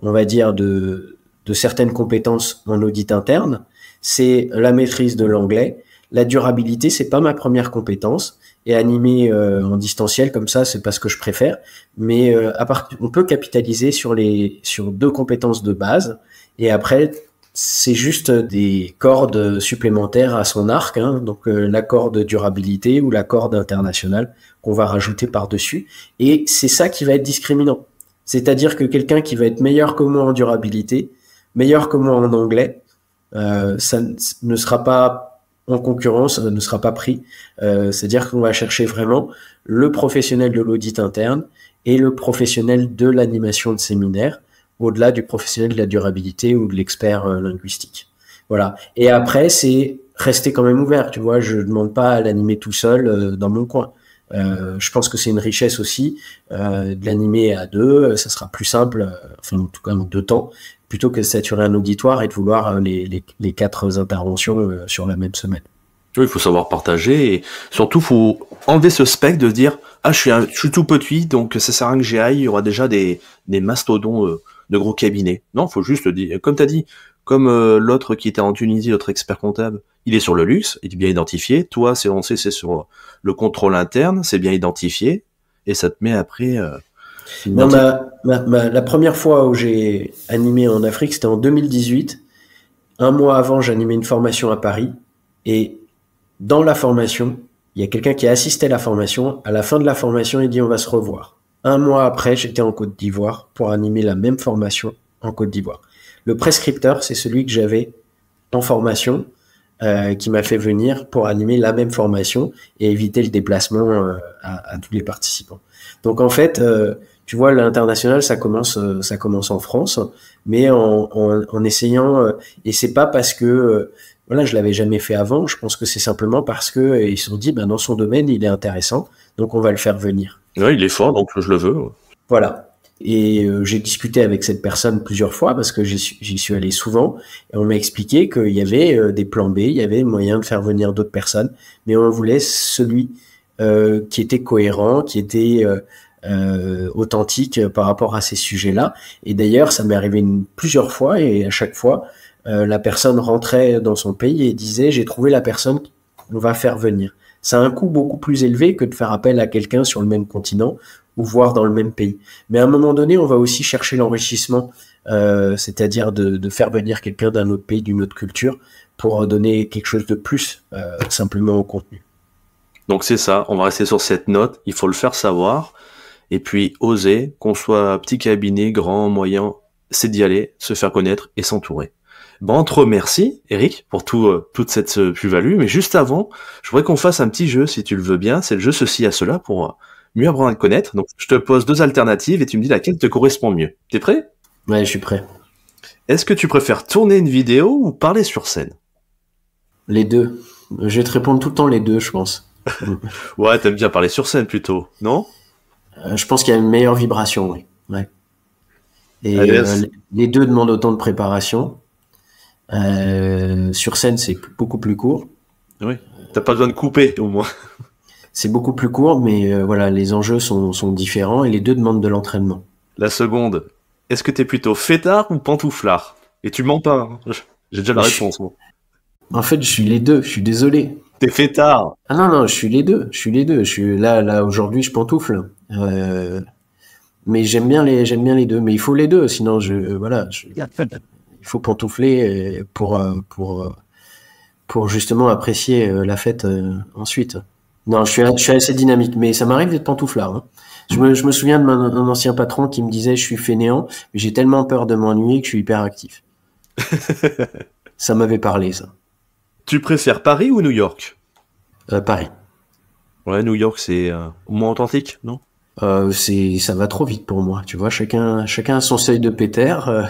on va dire, de, de, certaines compétences en audit interne, c'est la maîtrise de l'anglais. La durabilité, c'est pas ma première compétence et animer en distanciel comme ça, c'est pas ce que je préfère. Mais à part, on peut capitaliser sur les sur deux compétences de base et après c'est juste des cordes supplémentaires à son arc, hein. donc euh, la corde durabilité ou la corde internationale qu'on va rajouter par-dessus. Et c'est ça qui va être discriminant. C'est-à-dire que quelqu'un qui va être meilleur que moi en durabilité, meilleur que moi en anglais, euh, ça ne sera pas en concurrence, ça euh, ne sera pas pris. C'est-à-dire qu'on va chercher vraiment le professionnel de l'audit interne et le professionnel de l'animation de séminaire au-delà du professionnel de la durabilité ou de l'expert euh, linguistique. Voilà. Et après, c'est rester quand même ouvert. Tu vois, je ne demande pas à l'animer tout seul euh, dans mon coin. Euh, je pense que c'est une richesse aussi de l'animer à deux. Ça sera plus simple, enfin en tout cas en deux temps, plutôt que de saturer un auditoire et de vouloir les, quatre interventions sur la même semaine. il faut savoir partager et surtout faut enlever ce spectre de dire ah je suis, tout petit donc ça sert à rien que j'y Il y aura déjà des, des mastodons de gros cabinets. Non, faut juste le dire. Comme tu as dit, comme euh, l'autre qui était en Tunisie, l'autre expert comptable, il est sur le luxe, il est bien identifié. Toi, c'est on sait, c'est sur le contrôle interne, c'est bien identifié, et ça te met après. Euh, non, ma, la première fois où j'ai animé en Afrique, c'était en 2018. Un mois avant, j'animais une formation à Paris, et dans la formation, il y a quelqu'un qui a assisté à la formation. À la fin de la formation, il dit on va se revoir. Un mois après, j'étais en Côte d'Ivoire pour animer la même formation en Côte d'Ivoire. Le prescripteur, c'est celui que j'avais en formation, euh, qui m'a fait venir pour animer la même formation et éviter le déplacement euh, à, tous les participants. Donc en fait, euh, tu vois, l'international, ça commence, euh, ça commence en France, mais en, essayant. Euh, et c'est pas parce que euh, voilà, je l'avais jamais fait avant. Je pense que c'est simplement parce que ils se sont dit, ben dans son domaine, il est intéressant, donc on va le faire venir. Ouais, il est fort, donc je le veux. Voilà. Et j'ai discuté avec cette personne plusieurs fois parce que j'y suis allé souvent. Et on m'a expliqué qu'il y avait des plans B, il y avait moyen de faire venir d'autres personnes, mais on voulait celui qui était cohérent, qui était euh, authentique euh, par rapport à ces sujets-là. Et d'ailleurs, ça m'est arrivé plusieurs fois et à chaque fois, euh, la personne rentrait dans son pays et disait j'ai trouvé la personne qu'on va faire venir. Ça a un coût beaucoup plus élevé que de faire appel à quelqu'un sur le même continent ou voir dans le même pays. Mais à un moment donné, on va aussi chercher l'enrichissement, c'est-à-dire de, faire venir quelqu'un d'un autre pays, d'une autre culture, pour donner quelque chose de plus simplement au contenu. Donc c'est ça, on va rester sur cette note, il faut le faire savoir. Et puis oser, qu'on soit petit cabinet, grand, moyen, c'est d'y aller, se faire connaître et s'entourer. Bon, entre merci, Eric, pour tout, euh, toute cette euh, plus-value. Mais juste avant, je voudrais qu'on fasse un petit jeu, si tu le veux bien. C'est le jeu ceci à cela pour euh, mieux apprendre à te connaître. Donc, je te pose deux alternatives et tu me dis laquelle te correspond mieux. T'es prêt Ouais, je suis prêt. Est-ce que tu préfères tourner une vidéo ou parler sur scène Les deux. Je vais te répondre tout le temps les deux, je pense. ouais, t'aimes bien parler sur scène plutôt, non euh, je pense qu'il y a une meilleure vibration, oui. Et euh, les deux demandent autant de préparation. Euh, sur scène, c'est beaucoup plus court. Oui, t'as pas besoin de couper au moins. C'est beaucoup plus court, mais voilà, les enjeux sont, différents et les deux demandent de l'entraînement. La seconde, est-ce que tu es plutôt fêtard ou pantouflard Et tu mens pas, hein. j'ai déjà la réponse. Moi. En fait, je suis les deux, je suis désolé. Tu es fêtard Ah non, non, je suis les deux, je suis les deux. Je suis là, là aujourd'hui, je pantoufle. Euh, mais j'aime bien les j'aime bien les deux, mais il faut les deux, sinon je voilà, il faut pantoufler pour euh, pour euh, pour justement apprécier la fête ensuite. Non, je suis, je assez dynamique, mais ça m'arrive d'être pantouflard. Hein. Je, me, souviens de mon, ancien patron qui me disait je suis fainéant, mais j'ai tellement peur de m'ennuyer que je suis hyper actif. ça m'avait parlé ça. Tu préfères Paris ou New York Paris. Ouais, New York c'est moins authentique, non euh, c'est ça va trop vite pour moi. Tu vois, chacun chacun a son seuil de péter. Euh,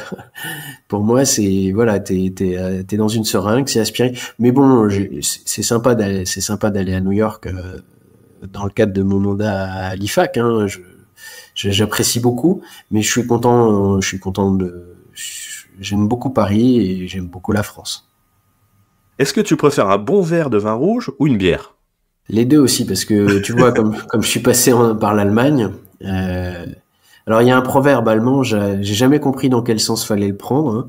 pour moi, c'est voilà, euh, t'es dans une seringue, c'est aspiré. Mais bon, c'est sympa d'aller c'est sympa d'aller à New York euh, dans le cadre de mon mandat à l'IFAC Hein, j'apprécie beaucoup, mais je suis content je suis content de j'aime beaucoup Paris et j'aime beaucoup la France. Est-ce que tu préfères un bon verre de vin rouge ou une bière les deux aussi, parce que tu vois, comme, comme je suis passé par l'Allemagne, euh, alors il y a un proverbe allemand, j'ai jamais compris dans quel sens fallait le prendre, hein.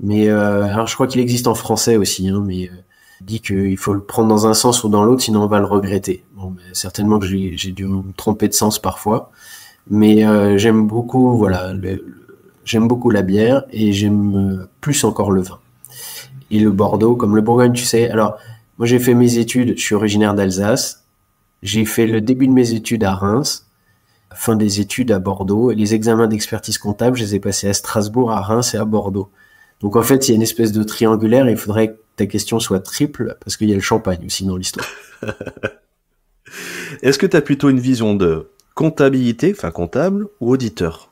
mais euh, je crois qu'il existe en français aussi, hein, mais euh, dit qu'il faut le prendre dans un sens ou dans l'autre, sinon on va le regretter. Ben, certainement que j'ai dû me tromper de sens parfois, mais euh, j'aime beaucoup, voilà, j'aime beaucoup la bière et j'aime plus encore le vin et le Bordeaux, comme le Bourgogne, tu sais. Alors moi, j'ai fait mes études, je suis originaire d'Alsace. J'ai fait le début de mes études à Reims, fin des études à Bordeaux. Et les examens d'expertise comptable, je les ai passés à Strasbourg, à Reims et à Bordeaux. Donc, en fait, il y a une espèce de triangulaire. il faudrait que ta question soit triple parce qu'il y a le champagne aussi dans l'histoire. Est-ce que tu as plutôt une vision de comptabilité, enfin comptable, ou auditeur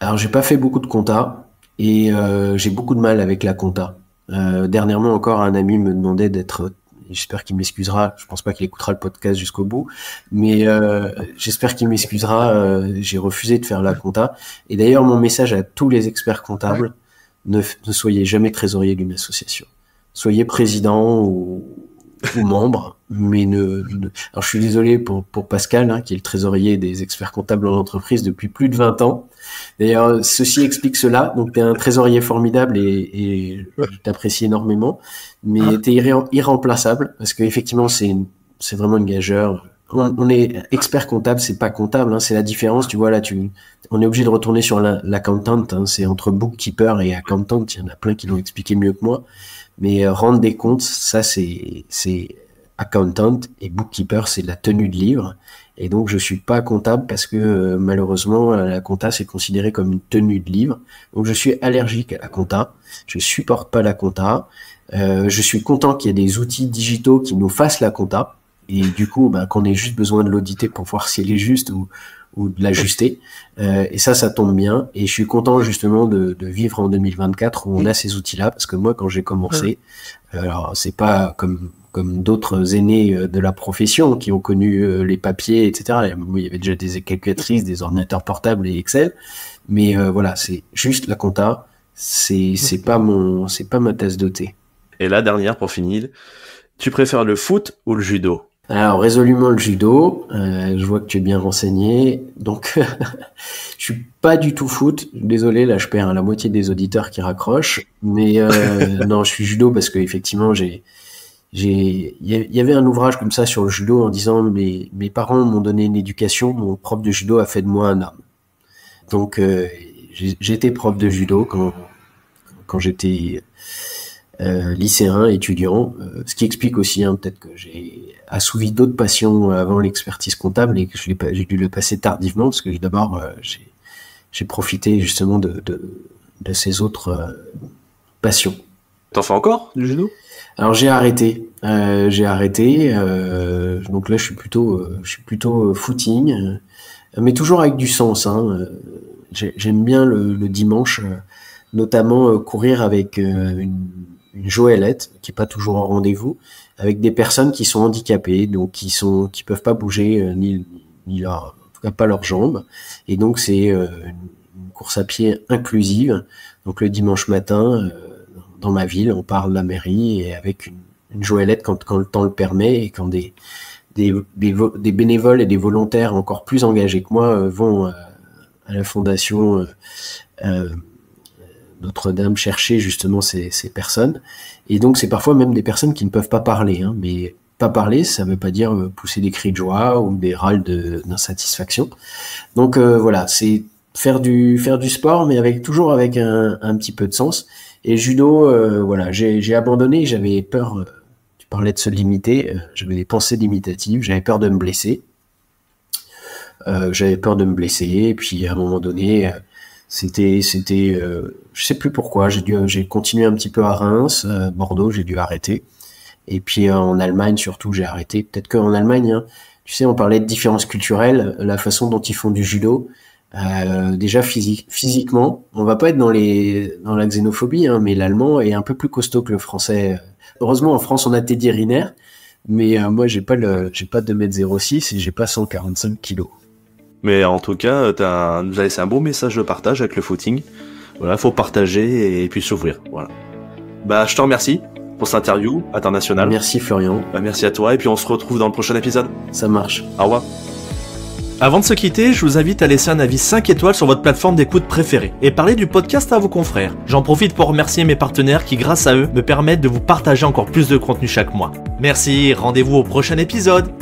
Alors, j'ai pas fait beaucoup de compta et euh, j'ai beaucoup de mal avec la compta. Euh, dernièrement encore, un ami me demandait d'être j'espère qu'il m'excusera. Je pense pas qu'il écoutera le podcast jusqu'au bout, mais euh, j'espère qu'il m'excusera. Euh, j'ai refusé de faire la compta. Et d'ailleurs, mon message à tous les experts comptables ne, soyez jamais trésorier d'une association. Soyez président ou, ou membre, mais ne, Alors, je suis désolé pour, pour Pascal, hein, qui est le trésorier des experts comptables en entreprise depuis plus de 20 ans. D'ailleurs, ceci explique cela. Donc, tu es un trésorier formidable et, je t'apprécie énormément. Mais ah. tu es irremplaçable parce qu'effectivement, c'est vraiment une gageure. On, est expert comptable, c'est pas comptable, hein. c'est la différence. Tu vois, là, tu, on est obligé de retourner sur La, hein, c'est entre bookkeeper et accountant. Il y en a plein qui l'ont expliqué mieux que moi. Mais euh, rendre des comptes, ça, c'est accountant et bookkeeper, c'est la tenue de livre. Et donc, je suis pas comptable parce que euh, malheureusement, euh, la compta, c'est considéré comme une tenue de livre. Donc, je suis allergique à la compta. Je supporte pas la compta. Euh, je suis content qu'il y ait des outils digitaux qui nous fassent la compta. Et du coup, bah, qu'on ait juste besoin de l'auditer pour voir si elle est juste ou, ou de l'ajuster. et ça, ça tombe bien. Et je suis content justement de, de vivre en 2024 où on a ces outils-là, parce que moi, quand j'ai commencé, alors c'est pas comme comme d'autres aînés euh, de la profession qui ont connu euh, les papiers, etc. Il y avait déjà des calculatrices, des ordinateurs portables et Excel. Mais euh, voilà, c'est juste la compta. C'est pas mon c'est pas ma tasse de thé. Et la dernière pour finir, tu préfères le foot ou le judo Alors résolument le judo. je vois que tu es bien renseigné, donc je suis pas du tout foot. Désolé, là je perds la moitié des auditeurs qui raccrochent. Mais non, je suis judo parce que effectivement j'ai j'ai, il y avait un ouvrage comme ça sur le judo en disant mes, mes parents m'ont donné une éducation, mon prof de judo a fait de moi un homme. Donc euh, j'étais prof de judo quand, quand j'étais euh, lycéen, étudiant, euh, ce qui explique aussi hein, peut-être que j'ai assouvi d'autres passions avant l'expertise comptable et que je j'ai dû le passer tardivement parce que d'abord j'ai, profité justement de, de, de ces autres passions. T'en fais encore du judo alors j'ai arrêté, euh, j'ai arrêté. Euh, donc là, je suis plutôt, euh, je suis plutôt euh, footing, euh, mais toujours avec du sens. Hein. J'aime bien le, dimanche, notamment courir avec une, une joëlette qui est pas toujours en rendez-vous, avec des personnes qui sont handicapées, donc qui sont, qui peuvent pas bouger ni, ni leur, en tout cas pas leurs jambes. Et donc c'est une course à pied inclusive. Donc le dimanche matin dans ma ville, on parle de la mairie et avec une, une joëlette quand, quand, le temps le permet et quand des, des, bénévoles et des volontaires encore plus engagés que moi euh, vont euh, à la fondation euh, Notre-Dame chercher justement ces, personnes. Et donc c'est parfois même des personnes qui ne peuvent pas parler, hein. mais pas parler, ça ne veut pas dire pousser des cris de joie ou des râles d'insatisfaction. Donc voilà, c'est faire du faire du sport, mais avec toujours avec un, un petit peu de sens. Et judo, euh, voilà, j'ai abandonné, j'avais peur, euh, tu parlais de se limiter, euh, j'avais des pensées limitatives, j'avais peur de me blesser. j'avais peur de me blesser, et puis à un moment donné, c'était, c'était, je sais plus pourquoi, j'ai j'ai continué un petit peu à Reims, Bordeaux, j'ai dû arrêter. Et puis en Allemagne surtout, j'ai arrêté. Peut-être qu'en Allemagne, hein, tu sais, on parlait de différences culturelles, la façon dont ils font du judo, euh, déjà physiquement, on va pas être dans les dans la xénophobie, hein, mais l'allemand est un peu plus costaud que le français. Heureusement, en France, on a Teddy Riner, mais euh, moi, j'ai pas le j'ai pas 2 m 06 et j'ai pas 145 kilos. Mais en tout cas, tu nous as laissé un beau message de partage avec le footing. Voilà, faut partager et, puis s'ouvrir. Voilà. Bah, je te remercie pour cette interview internationale. Merci Florian. Bah, merci à toi et puis on se retrouve dans le prochain épisode. Ça marche. Au revoir. Avant de se quitter, je vous invite à laisser un avis 5 étoiles sur votre plateforme d'écoute préférée et parler du podcast à vos confrères. J'en profite pour remercier mes partenaires qui, grâce à eux, me permettent de vous partager encore plus de contenu chaque mois. Merci, rendez-vous au prochain épisode